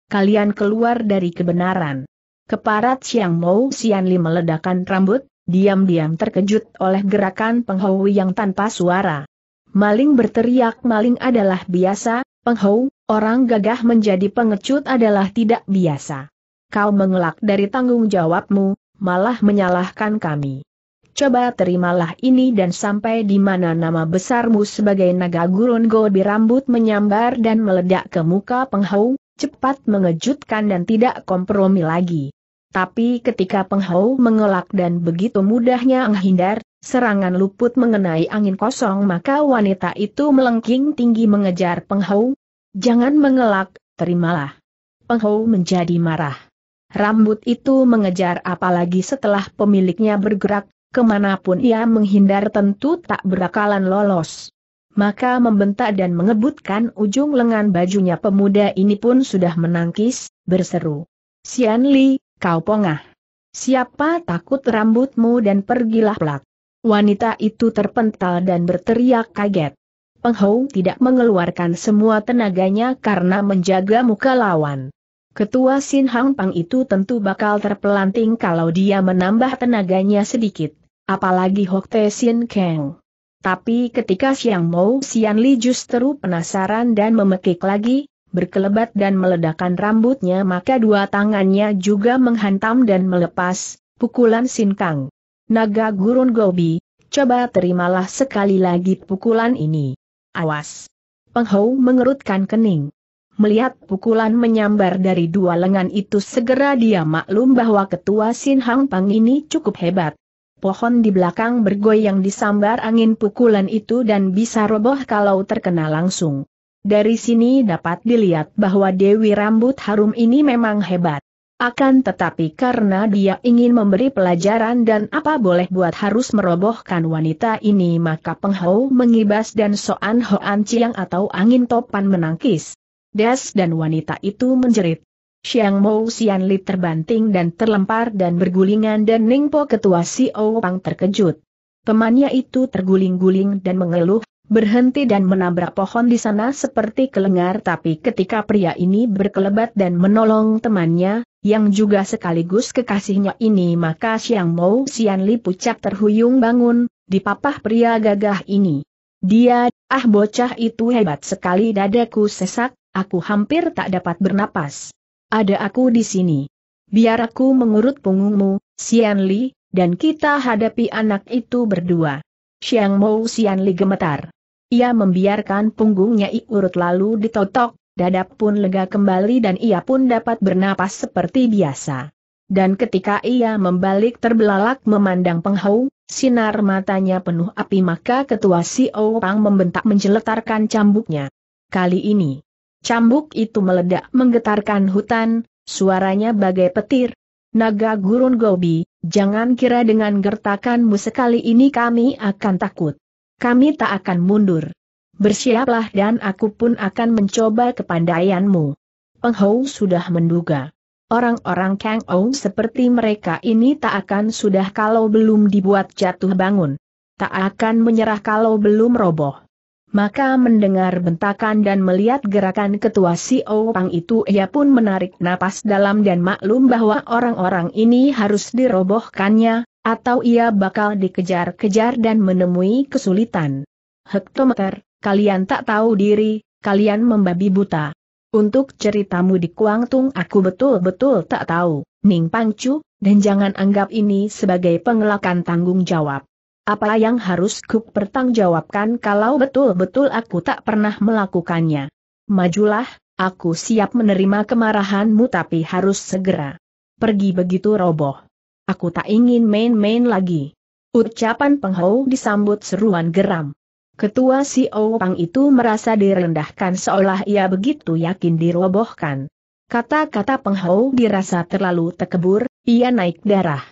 Kalian keluar dari kebenaran. Keparat Siang Mou Sian Li meledakan rambut, diam-diam terkejut oleh gerakan penghou yang tanpa suara. Maling berteriak maling adalah biasa, penghau, orang gagah menjadi pengecut adalah tidak biasa. Kau mengelak dari tanggung jawabmu, malah menyalahkan kami. Coba terimalah ini dan sampai di mana nama besarmu sebagai naga gurun gobi rambut menyambar dan meledak ke muka penghau, cepat mengejutkan dan tidak kompromi lagi. Tapi ketika penghau mengelak dan begitu mudahnya menghindar, serangan luput mengenai angin kosong maka wanita itu melengking tinggi mengejar penghau. Jangan mengelak, terimalah. Penghau menjadi marah. Rambut itu mengejar apalagi setelah pemiliknya bergerak, kemanapun ia menghindar tentu tak berakalan lolos. Maka membentak dan mengebutkan ujung lengan bajunya pemuda ini pun sudah menangkis, berseru. Sian Li, kau pongah. Siapa takut rambutmu dan pergilah pelak. Wanita itu terpental dan berteriak kaget. Penghou tidak mengeluarkan semua tenaganya karena menjaga muka lawan. Ketua Sin Hang Pang itu tentu bakal terpelanting kalau dia menambah tenaganya sedikit, apalagi Hok Te Sin Kang. Tapi ketika Siang Mo Sian Li justru penasaran dan memekik lagi, berkelebat dan meledakkan rambutnya maka dua tangannya juga menghantam dan melepas, pukulan Sin Kang. Naga Gurun Gobi, coba terimalah sekali lagi pukulan ini. Awas! Penghou mengerutkan kening. Melihat pukulan menyambar dari dua lengan itu segera dia maklum bahwa ketua Sin Hang Pang ini cukup hebat. Pohon di belakang bergoyang disambar angin pukulan itu dan bisa roboh kalau terkena langsung. Dari sini dapat dilihat bahwa Dewi Rambut Harum ini memang hebat. Akan tetapi karena dia ingin memberi pelajaran dan apa boleh buat harus merobohkan wanita ini maka Peng Hou mengibas dan Soan Hoan Chiang atau angin topan menangkis. Das dan wanita itu menjerit. Xiang Mo Xian Li terbanting dan terlempar dan bergulingan dan Ningpo ketua Si Pang terkejut. Temannya itu terguling-guling dan mengeluh, berhenti dan menabrak pohon di sana seperti kelengar tapi ketika pria ini berkelebat dan menolong temannya, yang juga sekaligus kekasihnya ini maka Xiang Mo Xian Li pucat terhuyung bangun, dipapah pria gagah ini. Dia, ah bocah itu hebat sekali dadaku sesak, aku hampir tak dapat bernapas. Ada aku di sini. Biar aku mengurut punggungmu, Xian Li, dan kita hadapi anak itu berdua. Xiang Mou Xian Li gemetar. Ia membiarkan punggungnya iurut lalu ditotok, dadap pun lega kembali dan ia pun dapat bernapas seperti biasa. Dan ketika ia membalik terbelalak memandang penghau, sinar matanya penuh api maka ketua Si Pang membentak menjeletarkan cambuknya. Kali ini, Cambuk itu meledak menggetarkan hutan, suaranya bagai petir. Naga gurun Gobi, jangan kira dengan gertakanmu sekali ini kami akan takut. Kami tak akan mundur. Bersiaplah dan aku pun akan mencoba kepandaianmu. Penghou sudah menduga. Orang-orang Kang Ou seperti mereka ini tak akan sudah kalau belum dibuat jatuh bangun. Tak akan menyerah kalau belum roboh maka mendengar bentakan dan melihat gerakan ketua si Pang itu ia pun menarik napas dalam dan maklum bahwa orang-orang ini harus dirobohkannya, atau ia bakal dikejar-kejar dan menemui kesulitan. Hektometer, kalian tak tahu diri, kalian membabi buta. Untuk ceritamu di Kuangtung aku betul-betul tak tahu, Ning Pangcu, dan jangan anggap ini sebagai pengelakan tanggung jawab. Apa yang harus ku pertanggungjawabkan kalau betul-betul aku tak pernah melakukannya? Majulah, aku siap menerima kemarahanmu tapi harus segera. Pergi begitu roboh. Aku tak ingin main-main lagi. Ucapan Penghou disambut seruan geram. Ketua si Pang itu merasa direndahkan seolah ia begitu yakin dirobohkan. Kata-kata Penghou dirasa terlalu tekebur, ia naik darah.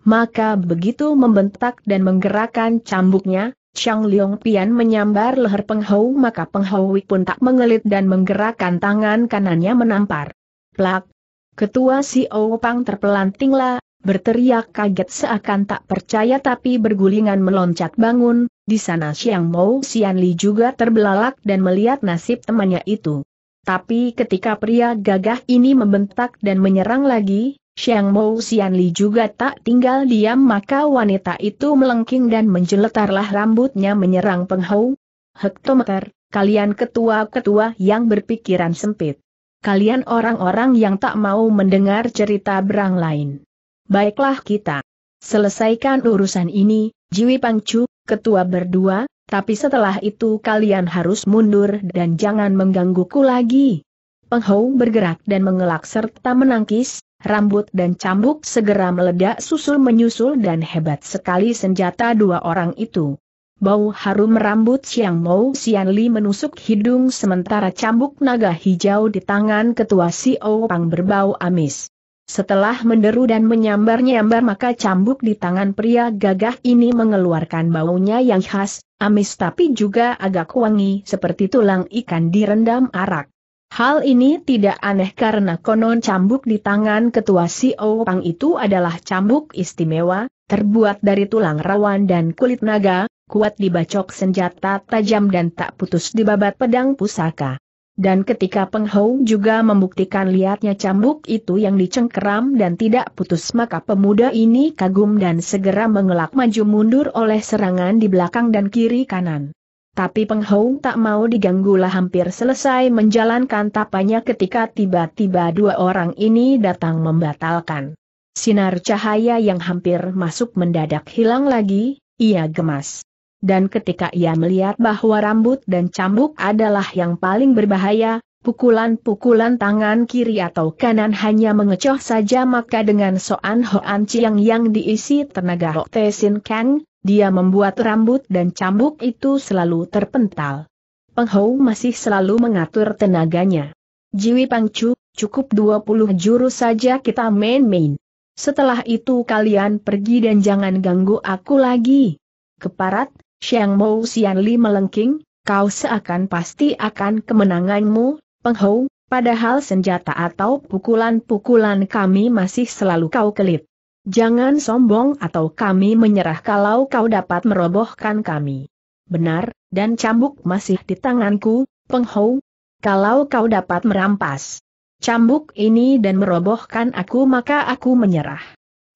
Maka begitu membentak dan menggerakkan cambuknya, Chang Liong Pian menyambar leher Peng Hou maka Peng Hou pun tak mengelit dan menggerakkan tangan kanannya menampar. Plak! Ketua si Pang terpelantinglah, berteriak kaget seakan tak percaya tapi bergulingan meloncat bangun, di sana Xiang Mou Xian Li juga terbelalak dan melihat nasib temannya itu. Tapi ketika pria gagah ini membentak dan menyerang lagi, Xiang Mou Li juga tak tinggal diam maka wanita itu melengking dan menjeletarlah rambutnya menyerang penghau. Hektometer, kalian ketua-ketua yang berpikiran sempit. Kalian orang-orang yang tak mau mendengar cerita berang lain. Baiklah kita. Selesaikan urusan ini, Jiwi Pangcu, ketua berdua, tapi setelah itu kalian harus mundur dan jangan menggangguku lagi. Hou bergerak dan mengelak serta menangkis, rambut dan cambuk segera meledak susul menyusul dan hebat sekali senjata dua orang itu. Bau harum rambut Siang Mou Sian Li menusuk hidung sementara cambuk naga hijau di tangan ketua Si Pang berbau amis. Setelah menderu dan menyambar-nyambar maka cambuk di tangan pria gagah ini mengeluarkan baunya yang khas, amis tapi juga agak wangi seperti tulang ikan direndam arak. Hal ini tidak aneh karena konon cambuk di tangan ketua si e Pang itu adalah cambuk istimewa, terbuat dari tulang rawan dan kulit naga, kuat dibacok senjata tajam dan tak putus dibabat pedang pusaka. Dan ketika Peng Hou juga membuktikan liatnya cambuk itu yang dicengkeram dan tidak putus maka pemuda ini kagum dan segera mengelak maju mundur oleh serangan di belakang dan kiri kanan. Tapi Peng Penghong tak mau diganggu lah hampir selesai menjalankan tapanya ketika tiba-tiba dua orang ini datang membatalkan. Sinar cahaya yang hampir masuk mendadak hilang lagi, ia gemas. Dan ketika ia melihat bahwa rambut dan cambuk adalah yang paling berbahaya, Pukulan-pukulan tangan kiri atau kanan hanya mengecoh saja maka dengan Soan Hoan Chiang yang diisi tenaga Hok Te Kang, dia membuat rambut dan cambuk itu selalu terpental. Penghou masih selalu mengatur tenaganya. Jiwi Pangcu, cukup 20 jurus saja kita main-main. Setelah itu kalian pergi dan jangan ganggu aku lagi. Keparat, Xiang Mou Li melengking, kau seakan pasti akan kemenanganmu, Penghou, padahal senjata atau pukulan-pukulan kami masih selalu kau kelit. Jangan sombong atau kami menyerah kalau kau dapat merobohkan kami. Benar, dan cambuk masih di tanganku, penghou. Kalau kau dapat merampas cambuk ini dan merobohkan aku maka aku menyerah.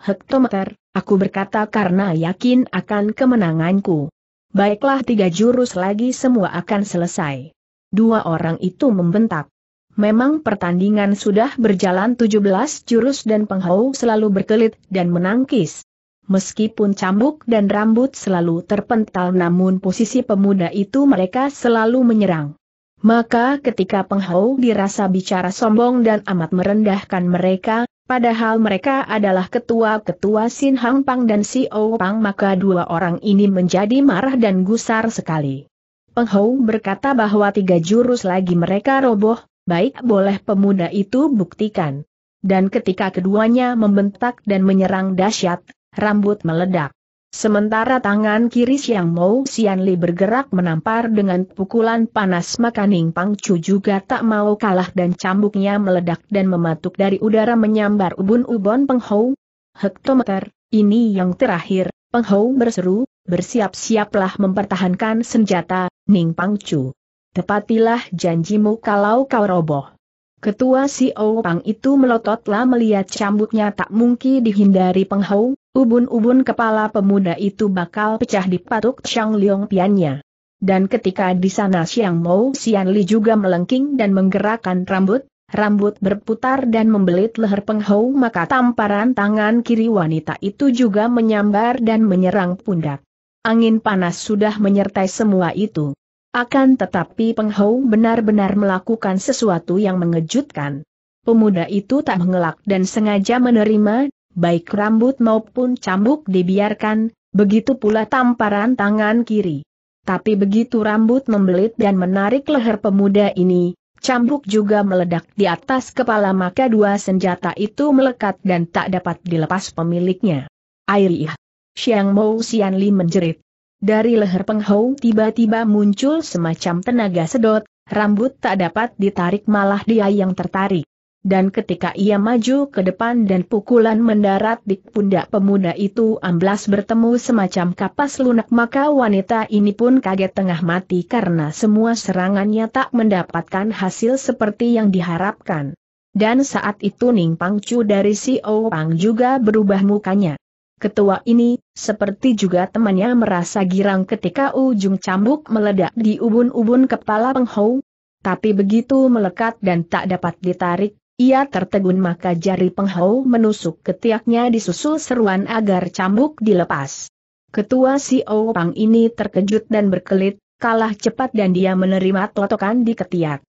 Hektometer, aku berkata karena yakin akan kemenanganku. Baiklah tiga jurus lagi semua akan selesai. Dua orang itu membentak. Memang pertandingan sudah berjalan 17 jurus dan penghau selalu berkelit dan menangkis. Meskipun cambuk dan rambut selalu terpental namun posisi pemuda itu mereka selalu menyerang. Maka ketika penghau dirasa bicara sombong dan amat merendahkan mereka, padahal mereka adalah ketua-ketua Sin Hang Pang dan Si O Pang maka dua orang ini menjadi marah dan gusar sekali. Penghau berkata bahwa tiga jurus lagi mereka roboh, baik boleh pemuda itu buktikan. Dan ketika keduanya membentak dan menyerang dahsyat, rambut meledak. Sementara tangan kiri Siang Mou Sianli bergerak menampar dengan pukulan panas maka Ning Pangcu juga tak mau kalah dan cambuknya meledak dan mematuk dari udara menyambar ubun ubun Hou. Hektometer, ini yang terakhir, Hou berseru, bersiap-siaplah mempertahankan senjata, Ning Pangcu. Tepatilah janjimu kalau kau roboh. Ketua si Pang itu melototlah melihat cambuknya tak mungkin dihindari penghau, ubun-ubun kepala pemuda itu bakal pecah di patuk Chang Liong Piannya. Dan ketika di sana Siang Mo Sian Li juga melengking dan menggerakkan rambut, rambut berputar dan membelit leher penghau maka tamparan tangan kiri wanita itu juga menyambar dan menyerang pundak. Angin panas sudah menyertai semua itu. Akan tetapi Penghou benar-benar melakukan sesuatu yang mengejutkan. Pemuda itu tak mengelak dan sengaja menerima, baik rambut maupun cambuk dibiarkan, begitu pula tamparan tangan kiri. Tapi begitu rambut membelit dan menarik leher pemuda ini, cambuk juga meledak di atas kepala maka dua senjata itu melekat dan tak dapat dilepas pemiliknya. Airih. Xiang Mou Xian Li menjerit. Dari leher penghau tiba-tiba muncul semacam tenaga sedot, rambut tak dapat ditarik malah dia yang tertarik. Dan ketika ia maju ke depan dan pukulan mendarat di pundak pemuda itu amblas bertemu semacam kapas lunak maka wanita ini pun kaget tengah mati karena semua serangannya tak mendapatkan hasil seperti yang diharapkan. Dan saat itu Ning Pangcu dari si O Pang juga berubah mukanya. Ketua ini, seperti juga temannya merasa girang ketika ujung cambuk meledak di ubun-ubun kepala Penghou. Tapi begitu melekat dan tak dapat ditarik, ia tertegun maka jari Penghou menusuk ketiaknya disusul seruan agar cambuk dilepas. Ketua si Pang ini terkejut dan berkelit, kalah cepat dan dia menerima totokan di ketiak.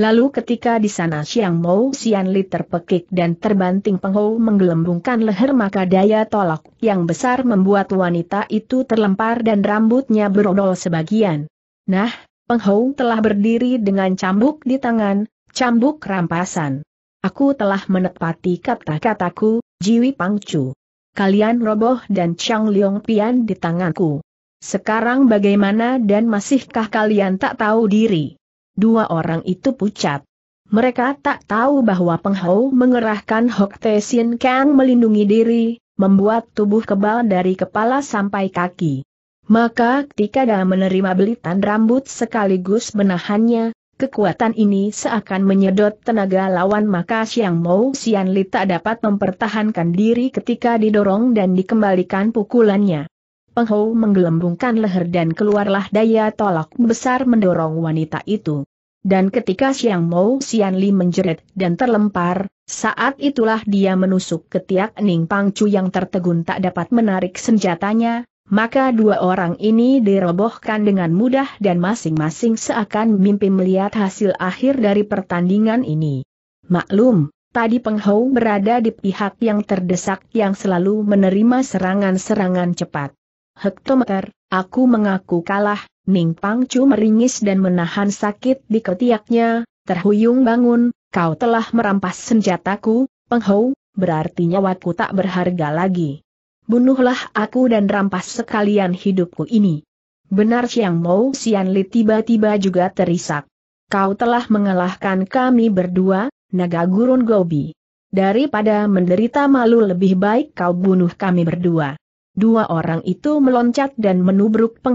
Lalu ketika di sana Siang Mou Xianli terpekik dan terbanting penghou menggelembungkan leher maka daya tolak yang besar membuat wanita itu terlempar dan rambutnya berodol sebagian. Nah, penghou telah berdiri dengan cambuk di tangan, cambuk rampasan. Aku telah menepati kata-kataku, Jiwi Pangcu. Kalian roboh dan Chang Leong Pian di tanganku. Sekarang bagaimana dan masihkah kalian tak tahu diri? Dua orang itu pucat. Mereka tak tahu bahwa Penghau mengerahkan Hok Te Sin Kang melindungi diri, membuat tubuh kebal dari kepala sampai kaki. Maka ketika dia menerima belitan rambut sekaligus menahannya, kekuatan ini seakan menyedot tenaga lawan maka Siang Mou Sian Li tak dapat mempertahankan diri ketika didorong dan dikembalikan pukulannya. Penghou menggelembungkan leher dan keluarlah daya tolak besar mendorong wanita itu. Dan ketika Siang Mou Xian Li menjerit dan terlempar, saat itulah dia menusuk ketiak Ning Pangcu yang tertegun tak dapat menarik senjatanya, maka dua orang ini dirobohkan dengan mudah dan masing-masing seakan mimpi melihat hasil akhir dari pertandingan ini. Maklum, tadi Penghou berada di pihak yang terdesak yang selalu menerima serangan-serangan cepat. Hektometer, Aku mengaku kalah, Ning Pangcu meringis dan menahan sakit di ketiaknya, terhuyung bangun, kau telah merampas senjataku, penghou, berarti nyawaku tak berharga lagi. Bunuhlah aku dan rampas sekalian hidupku ini. Benar Siang Mou Sian Li tiba-tiba juga terisak. Kau telah mengalahkan kami berdua, naga gurun Gobi. Daripada menderita malu lebih baik kau bunuh kami berdua. Dua orang itu meloncat dan menubruk Peng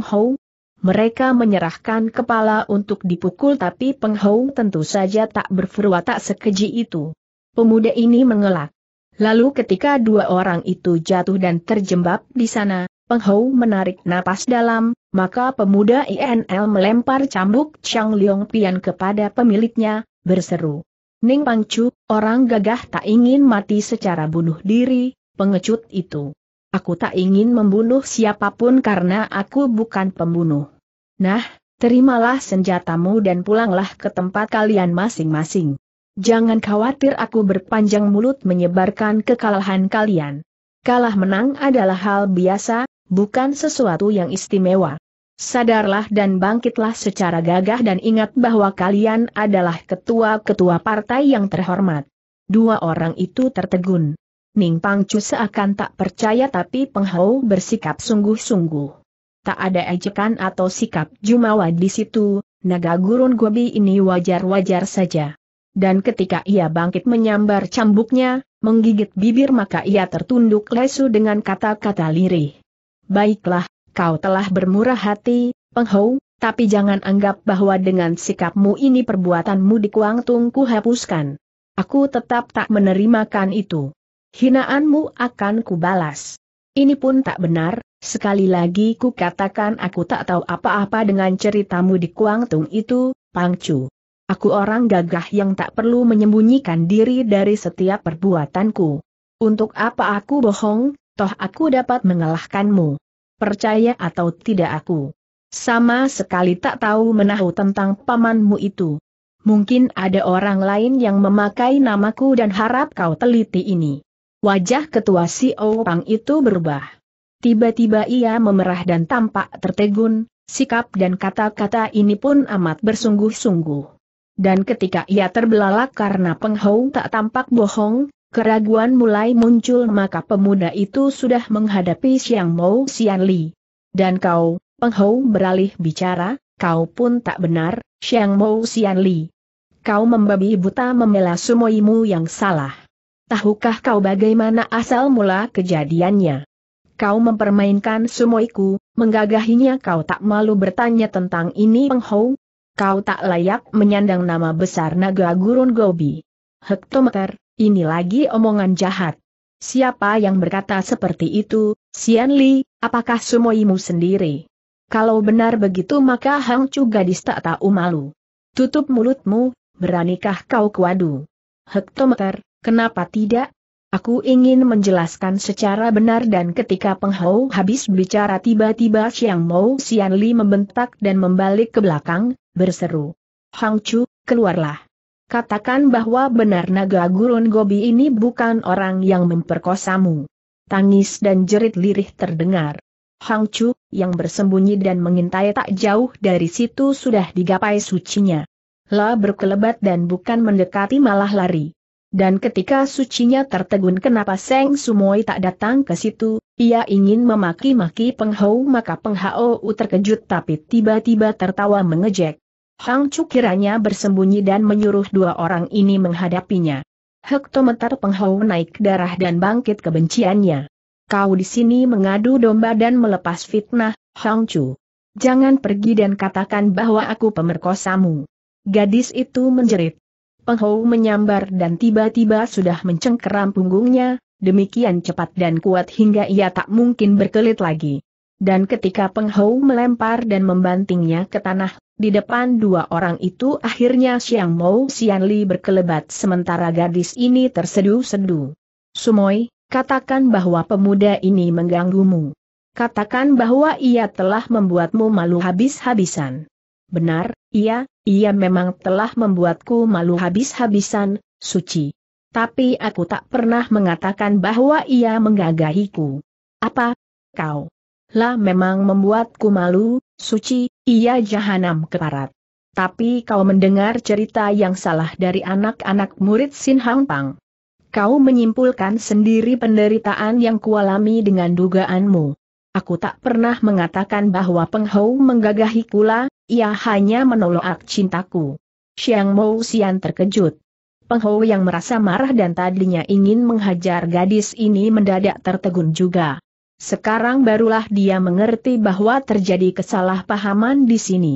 Mereka menyerahkan kepala untuk dipukul tapi Peng tentu saja tak tak sekeji itu. Pemuda ini mengelak. Lalu ketika dua orang itu jatuh dan terjebak di sana, Peng menarik napas dalam, maka pemuda INL melempar cambuk Chang Leong Pian kepada pemiliknya, berseru. Ning Pangcu, orang gagah tak ingin mati secara bunuh diri, pengecut itu. Aku tak ingin membunuh siapapun karena aku bukan pembunuh. Nah, terimalah senjatamu dan pulanglah ke tempat kalian masing-masing. Jangan khawatir aku berpanjang mulut menyebarkan kekalahan kalian. Kalah menang adalah hal biasa, bukan sesuatu yang istimewa. Sadarlah dan bangkitlah secara gagah dan ingat bahwa kalian adalah ketua-ketua partai yang terhormat. Dua orang itu tertegun. Ning Pang Pangcu seakan tak percaya tapi Peng Hou bersikap sungguh-sungguh. Tak ada ejekan atau sikap jumawa di situ, naga gurun gobi ini wajar-wajar saja. Dan ketika ia bangkit menyambar cambuknya, menggigit bibir maka ia tertunduk lesu dengan kata-kata lirih. Baiklah, kau telah bermurah hati, Peng Hou, tapi jangan anggap bahwa dengan sikapmu ini perbuatanmu di Kuangtung ku hapuskan. Aku tetap tak menerimakan itu hinaanmu akan kubalas. Ini pun tak benar, sekali lagi ku katakan aku tak tahu apa-apa dengan ceritamu di Kuang Tung itu, Pangcu. Aku orang gagah yang tak perlu menyembunyikan diri dari setiap perbuatanku. Untuk apa aku bohong, toh aku dapat mengalahkanmu. Percaya atau tidak aku. Sama sekali tak tahu menahu tentang pamanmu itu. Mungkin ada orang lain yang memakai namaku dan harap kau teliti ini. Wajah ketua si e Pang itu berubah. Tiba-tiba ia memerah dan tampak tertegun, sikap dan kata-kata ini pun amat bersungguh-sungguh. Dan ketika ia terbelalak karena penghong tak tampak bohong, keraguan mulai muncul maka pemuda itu sudah menghadapi Siang Mou Xian Li. Dan kau, penghou beralih bicara, kau pun tak benar, Siang Mou Xian Li. Kau membabi buta membela sumoimu yang salah tahukah kau bagaimana asal mula kejadiannya? Kau mempermainkan sumoiku, menggagahinya kau tak malu bertanya tentang ini Peng Kau tak layak menyandang nama besar naga gurun Gobi. Hektometer, ini lagi omongan jahat. Siapa yang berkata seperti itu, Sian Li, apakah sumoimu sendiri? Kalau benar begitu maka Hang Chu gadis tak tahu malu. Tutup mulutmu, beranikah kau kuadu? Hektometer, Kenapa tidak? Aku ingin menjelaskan secara benar dan ketika penghau habis bicara tiba-tiba Xiang Mou Xian Li membentak dan membalik ke belakang, berseru. Hang Chu, keluarlah. Katakan bahwa benar naga gurun Gobi ini bukan orang yang memperkosamu. Tangis dan jerit lirih terdengar. Hang Chu, yang bersembunyi dan mengintai tak jauh dari situ sudah digapai sucinya. La berkelebat dan bukan mendekati malah lari. Dan ketika sucinya tertegun kenapa Seng Sumoi tak datang ke situ, ia ingin memaki-maki penghau maka Penghou terkejut tapi tiba-tiba tertawa mengejek. Hang Chu kiranya bersembunyi dan menyuruh dua orang ini menghadapinya. Hektometer penghau naik darah dan bangkit kebenciannya. Kau di sini mengadu domba dan melepas fitnah, Hang Chu. Jangan pergi dan katakan bahwa aku pemerkosamu. Gadis itu menjerit. Peng menyambar dan tiba-tiba sudah mencengkeram punggungnya, demikian cepat dan kuat hingga ia tak mungkin berkelit lagi. Dan ketika Peng melempar dan membantingnya ke tanah, di depan dua orang itu akhirnya Xiang Mou Li berkelebat sementara gadis ini tersedu sedu. Sumoi, katakan bahwa pemuda ini mengganggumu. Katakan bahwa ia telah membuatmu malu habis-habisan. Benar, iya, ia memang telah membuatku malu habis-habisan, suci. Tapi aku tak pernah mengatakan bahwa ia menggagahiku. Apa? Kau? Lah memang membuatku malu, suci, ia jahanam keparat. Tapi kau mendengar cerita yang salah dari anak-anak murid Sin Hang Pang. Kau menyimpulkan sendiri penderitaan yang kualami dengan dugaanmu. Aku tak pernah mengatakan bahwa Peng Hou menggagahi kula, ia hanya menolak cintaku. Xiang Mou Xian terkejut. Peng yang merasa marah dan tadinya ingin menghajar gadis ini mendadak tertegun juga. Sekarang barulah dia mengerti bahwa terjadi kesalahpahaman di sini.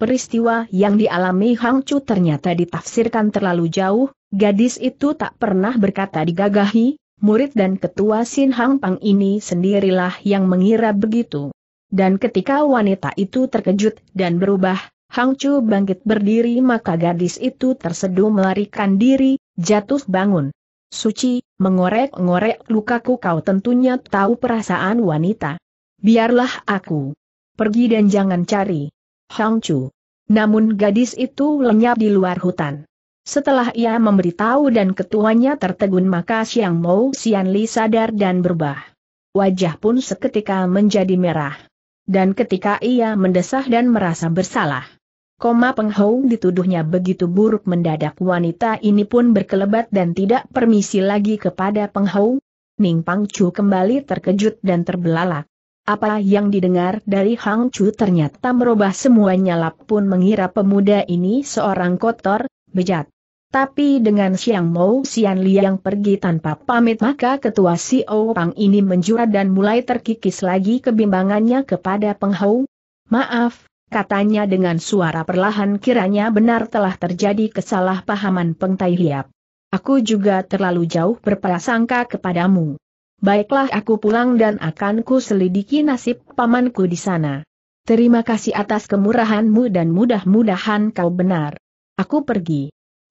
Peristiwa yang dialami Hang Chu ternyata ditafsirkan terlalu jauh, gadis itu tak pernah berkata digagahi, murid dan ketua Sin Hang Pang ini sendirilah yang mengira begitu. Dan ketika wanita itu terkejut dan berubah, Hang Chu bangkit berdiri maka gadis itu terseduh melarikan diri, jatuh bangun. Suci, mengorek-ngorek lukaku kau tentunya tahu perasaan wanita. Biarlah aku. Pergi dan jangan cari. Hang Chu. Namun gadis itu lenyap di luar hutan. Setelah ia memberitahu dan ketuanya tertegun maka Siang Mou Sian Li sadar dan berubah. Wajah pun seketika menjadi merah dan ketika ia mendesah dan merasa bersalah. Koma Penghong dituduhnya begitu buruk mendadak wanita ini pun berkelebat dan tidak permisi lagi kepada Penghong. Ning Pang Chu kembali terkejut dan terbelalak. Apa yang didengar dari Hang Chu ternyata merubah semuanya Lap pun mengira pemuda ini seorang kotor, bejat, tapi dengan Xiang Mou Xian Liang pergi tanpa pamit maka ketua Si Pang ini menjura dan mulai terkikis lagi kebimbangannya kepada Peng Hou. Maaf, katanya dengan suara perlahan kiranya benar telah terjadi kesalahpahaman Peng Tai Hiap. Aku juga terlalu jauh berprasangka kepadamu. Baiklah aku pulang dan akan ku selidiki nasib pamanku di sana. Terima kasih atas kemurahanmu dan mudah-mudahan kau benar. Aku pergi.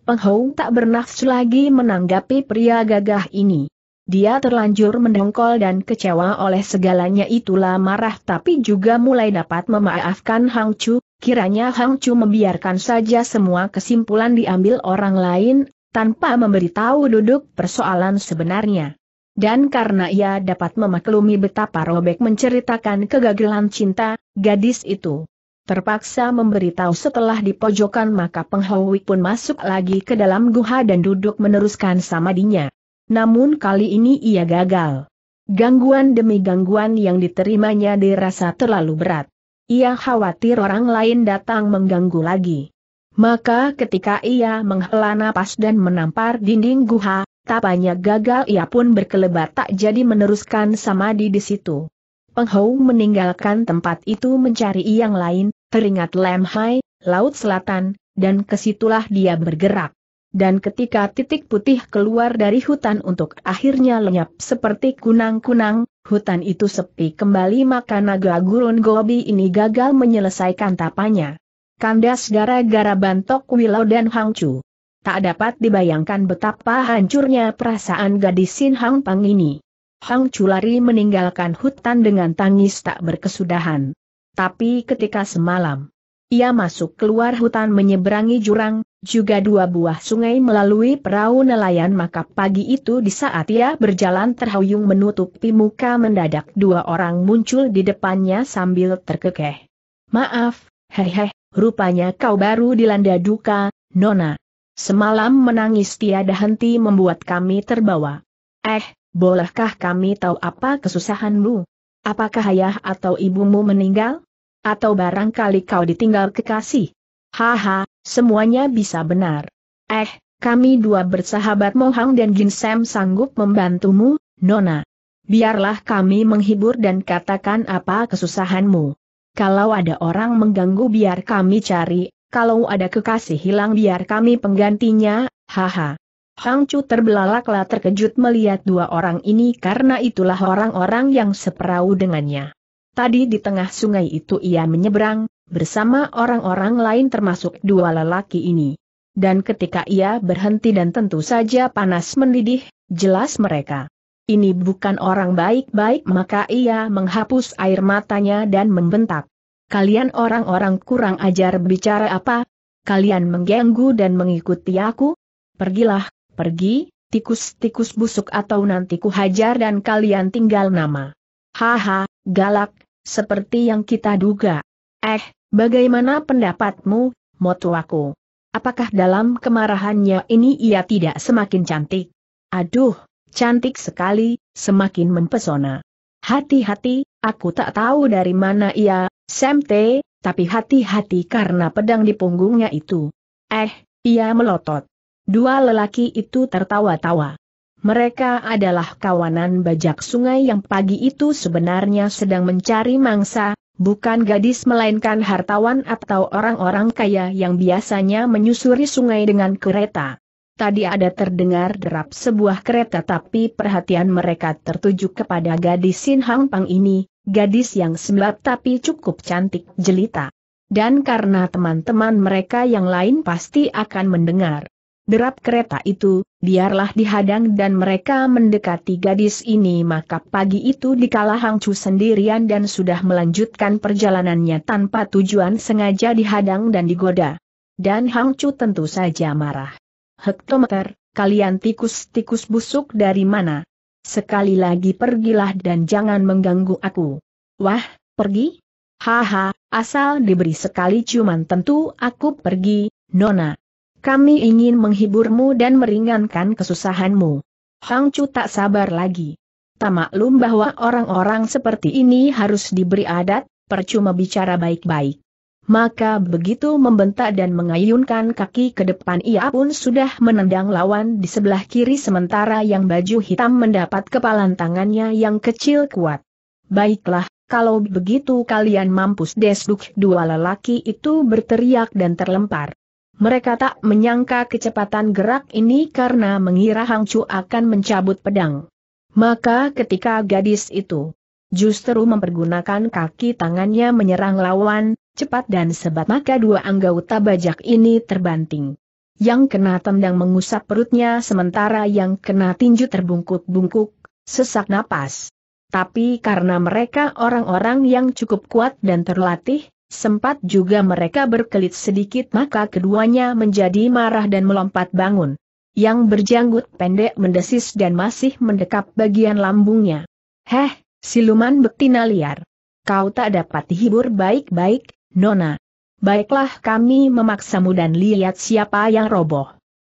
Peng Hong tak bernafsu lagi menanggapi pria gagah ini. Dia terlanjur mendongkol dan kecewa oleh segalanya itulah marah tapi juga mulai dapat memaafkan Hang Chu, kiranya Hang Chu membiarkan saja semua kesimpulan diambil orang lain, tanpa memberitahu duduk persoalan sebenarnya. Dan karena ia dapat memaklumi betapa Robek menceritakan kegagalan cinta, gadis itu Terpaksa memberitahu setelah dipojokan maka penghawi pun masuk lagi ke dalam guha dan duduk meneruskan samadinya. Namun kali ini ia gagal. Gangguan demi gangguan yang diterimanya dirasa terlalu berat. Ia khawatir orang lain datang mengganggu lagi. Maka ketika ia menghela nafas dan menampar dinding guha, tapanya gagal ia pun berkelebat tak jadi meneruskan samadi di situ. Penghou meninggalkan tempat itu mencari yang lain, Teringat Lembah, Laut Selatan, dan kesitulah dia bergerak. Dan ketika titik putih keluar dari hutan untuk akhirnya lenyap seperti kunang-kunang, hutan itu sepi kembali maka naga gurun gobi ini gagal menyelesaikan tapanya. Kandas gara-gara bantok Wilau dan hangchu. Tak dapat dibayangkan betapa hancurnya perasaan gadis Sin Hang Pang ini. Hang Chu lari meninggalkan hutan dengan tangis tak berkesudahan tapi ketika semalam ia masuk keluar hutan menyeberangi jurang, juga dua buah sungai melalui perahu nelayan maka pagi itu di saat ia berjalan terhuyung menutupi muka mendadak dua orang muncul di depannya sambil terkekeh. Maaf, hehe, rupanya kau baru dilanda duka, Nona. Semalam menangis tiada henti membuat kami terbawa. Eh, bolehkah kami tahu apa kesusahanmu? Apakah ayah atau ibumu meninggal? Atau barangkali kau ditinggal kekasih. Haha, semuanya bisa benar. Eh, kami dua bersahabat Mohang dan Ginsem sanggup membantumu, Nona. Biarlah kami menghibur dan katakan apa kesusahanmu. Kalau ada orang mengganggu biar kami cari, kalau ada kekasih hilang biar kami penggantinya, haha. Hang Chu terbelalaklah terkejut melihat dua orang ini karena itulah orang-orang yang seperau dengannya. Tadi di tengah sungai itu ia menyeberang, bersama orang-orang lain termasuk dua lelaki ini. Dan ketika ia berhenti dan tentu saja panas mendidih, jelas mereka. Ini bukan orang baik-baik maka ia menghapus air matanya dan membentak. Kalian orang-orang kurang ajar bicara apa? Kalian mengganggu dan mengikuti aku? Pergilah, pergi, tikus-tikus busuk atau nanti hajar dan kalian tinggal nama. Haha, galak, seperti yang kita duga. Eh, bagaimana pendapatmu, motuaku? Apakah dalam kemarahannya ini ia tidak semakin cantik? Aduh, cantik sekali, semakin mempesona. Hati-hati, aku tak tahu dari mana ia, Semte, tapi hati-hati karena pedang di punggungnya itu. Eh, ia melotot. Dua lelaki itu tertawa-tawa. Mereka adalah kawanan bajak sungai yang pagi itu sebenarnya sedang mencari mangsa, bukan gadis melainkan hartawan atau orang-orang kaya yang biasanya menyusuri sungai dengan kereta. Tadi ada terdengar derap sebuah kereta tapi perhatian mereka tertuju kepada gadis Sin Hang Pang ini, gadis yang sebab tapi cukup cantik jelita. Dan karena teman-teman mereka yang lain pasti akan mendengar derap kereta itu, biarlah dihadang dan mereka mendekati gadis ini maka pagi itu dikala Hang Chu sendirian dan sudah melanjutkan perjalanannya tanpa tujuan sengaja dihadang dan digoda. Dan Hang Chu tentu saja marah. Hektometer, kalian tikus-tikus busuk dari mana? Sekali lagi pergilah dan jangan mengganggu aku. Wah, pergi? Haha, asal diberi sekali cuman tentu aku pergi, Nona, kami ingin menghiburmu dan meringankan kesusahanmu. Hang Chu tak sabar lagi. Tak maklum bahwa orang-orang seperti ini harus diberi adat, percuma bicara baik-baik. Maka begitu membentak dan mengayunkan kaki ke depan ia pun sudah menendang lawan di sebelah kiri sementara yang baju hitam mendapat kepalan tangannya yang kecil kuat. Baiklah, kalau begitu kalian mampus desduk dua lelaki itu berteriak dan terlempar. Mereka tak menyangka kecepatan gerak ini karena mengira Hang Chu akan mencabut pedang. Maka ketika gadis itu justru mempergunakan kaki tangannya menyerang lawan, cepat dan sebat maka dua anggota bajak ini terbanting. Yang kena tendang mengusap perutnya sementara yang kena tinju terbungkuk-bungkuk, sesak napas. Tapi karena mereka orang-orang yang cukup kuat dan terlatih, Sempat juga mereka berkelit sedikit maka keduanya menjadi marah dan melompat bangun. Yang berjanggut pendek mendesis dan masih mendekap bagian lambungnya. Heh, siluman betina liar. Kau tak dapat dihibur baik-baik, Nona. Baiklah kami memaksamu dan lihat siapa yang roboh.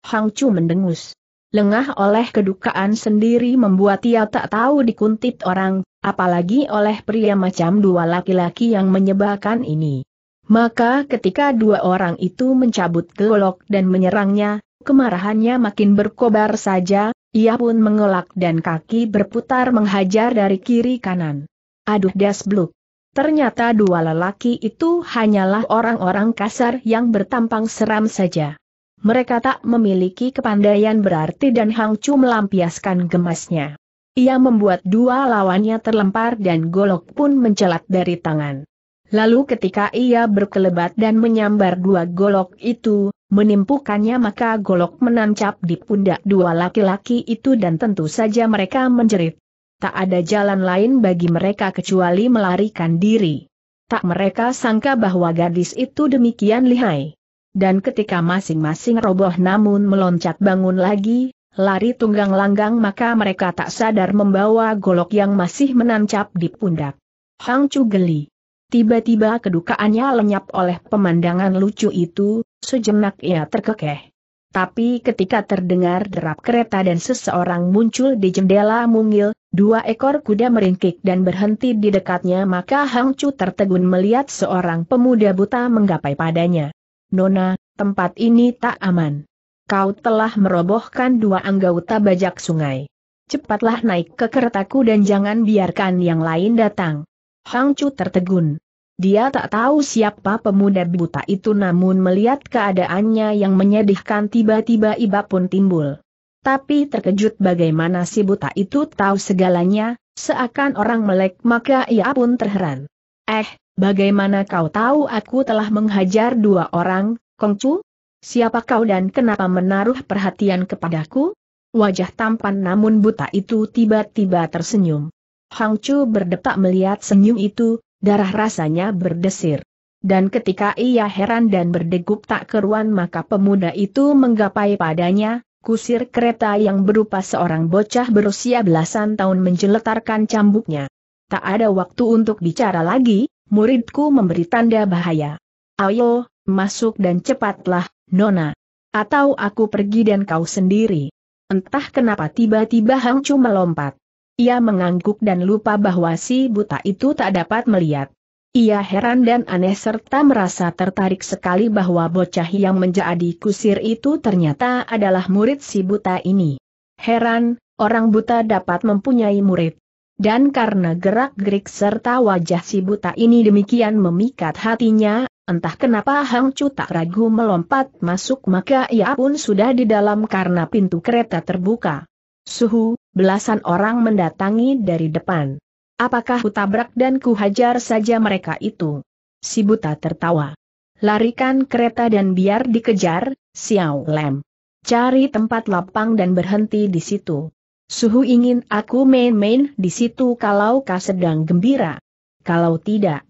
Hang mendengus lengah oleh kedukaan sendiri membuat ia tak tahu dikuntit orang, apalagi oleh pria macam dua laki-laki yang menyebalkan ini. Maka ketika dua orang itu mencabut golok dan menyerangnya, kemarahannya makin berkobar saja, ia pun mengelak dan kaki berputar menghajar dari kiri kanan. Aduh dasbluk. Ternyata dua lelaki itu hanyalah orang-orang kasar yang bertampang seram saja. Mereka tak memiliki kepandaian berarti dan Hang Chu melampiaskan gemasnya. Ia membuat dua lawannya terlempar dan golok pun mencelat dari tangan. Lalu ketika ia berkelebat dan menyambar dua golok itu, menimpukannya maka golok menancap di pundak dua laki-laki itu dan tentu saja mereka menjerit. Tak ada jalan lain bagi mereka kecuali melarikan diri. Tak mereka sangka bahwa gadis itu demikian lihai dan ketika masing-masing roboh namun meloncat bangun lagi, lari tunggang langgang maka mereka tak sadar membawa golok yang masih menancap di pundak. Hang Chu geli. Tiba-tiba kedukaannya lenyap oleh pemandangan lucu itu, sejenak ia terkekeh. Tapi ketika terdengar derap kereta dan seseorang muncul di jendela mungil, dua ekor kuda meringkik dan berhenti di dekatnya maka Hang Chu tertegun melihat seorang pemuda buta menggapai padanya. Nona, tempat ini tak aman. Kau telah merobohkan dua anggota bajak sungai. Cepatlah naik ke keretaku dan jangan biarkan yang lain datang. Hang Chu tertegun. Dia tak tahu siapa pemuda buta itu namun melihat keadaannya yang menyedihkan tiba-tiba iba pun timbul. Tapi terkejut bagaimana si buta itu tahu segalanya, seakan orang melek maka ia pun terheran. Eh, Bagaimana kau tahu aku telah menghajar dua orang, Kongcu? Siapa kau dan kenapa menaruh perhatian kepadaku? Wajah tampan namun buta itu tiba-tiba tersenyum. Hangcu berdetak melihat senyum itu, darah rasanya berdesir. Dan ketika ia heran dan berdegup tak keruan maka pemuda itu menggapai padanya, kusir kereta yang berupa seorang bocah berusia belasan tahun menjeletarkan cambuknya. Tak ada waktu untuk bicara lagi, Muridku memberi tanda bahaya. Ayo, masuk dan cepatlah, Nona. Atau aku pergi dan kau sendiri. Entah kenapa tiba-tiba Chu melompat. Ia mengangguk dan lupa bahwa si buta itu tak dapat melihat. Ia heran dan aneh serta merasa tertarik sekali bahwa bocah yang menjadi kusir itu ternyata adalah murid si buta ini. Heran, orang buta dapat mempunyai murid. Dan karena gerak-gerik serta wajah si buta ini demikian memikat hatinya, entah kenapa Hang Chu tak ragu melompat masuk maka ia pun sudah di dalam karena pintu kereta terbuka. Suhu, belasan orang mendatangi dari depan. Apakah kutabrak dan ku hajar saja mereka itu? Si buta tertawa. Larikan kereta dan biar dikejar, Xiao Lem. Cari tempat lapang dan berhenti di situ. Suhu ingin aku main-main di situ kalau kau sedang gembira. Kalau tidak,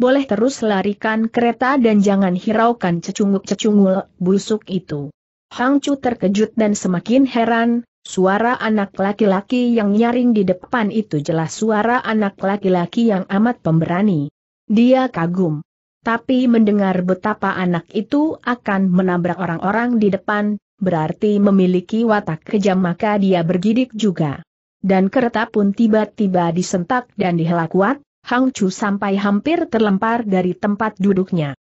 boleh terus larikan kereta dan jangan hiraukan cecunguk-cecungul busuk itu. Hang Chu terkejut dan semakin heran, Suara anak laki-laki yang nyaring di depan itu jelas suara anak laki-laki yang amat pemberani. Dia kagum. Tapi mendengar betapa anak itu akan menabrak orang-orang di depan, berarti memiliki watak kejam maka dia bergidik juga. Dan kereta pun tiba-tiba disentak dan dihela kuat, Hang Chu sampai hampir terlempar dari tempat duduknya.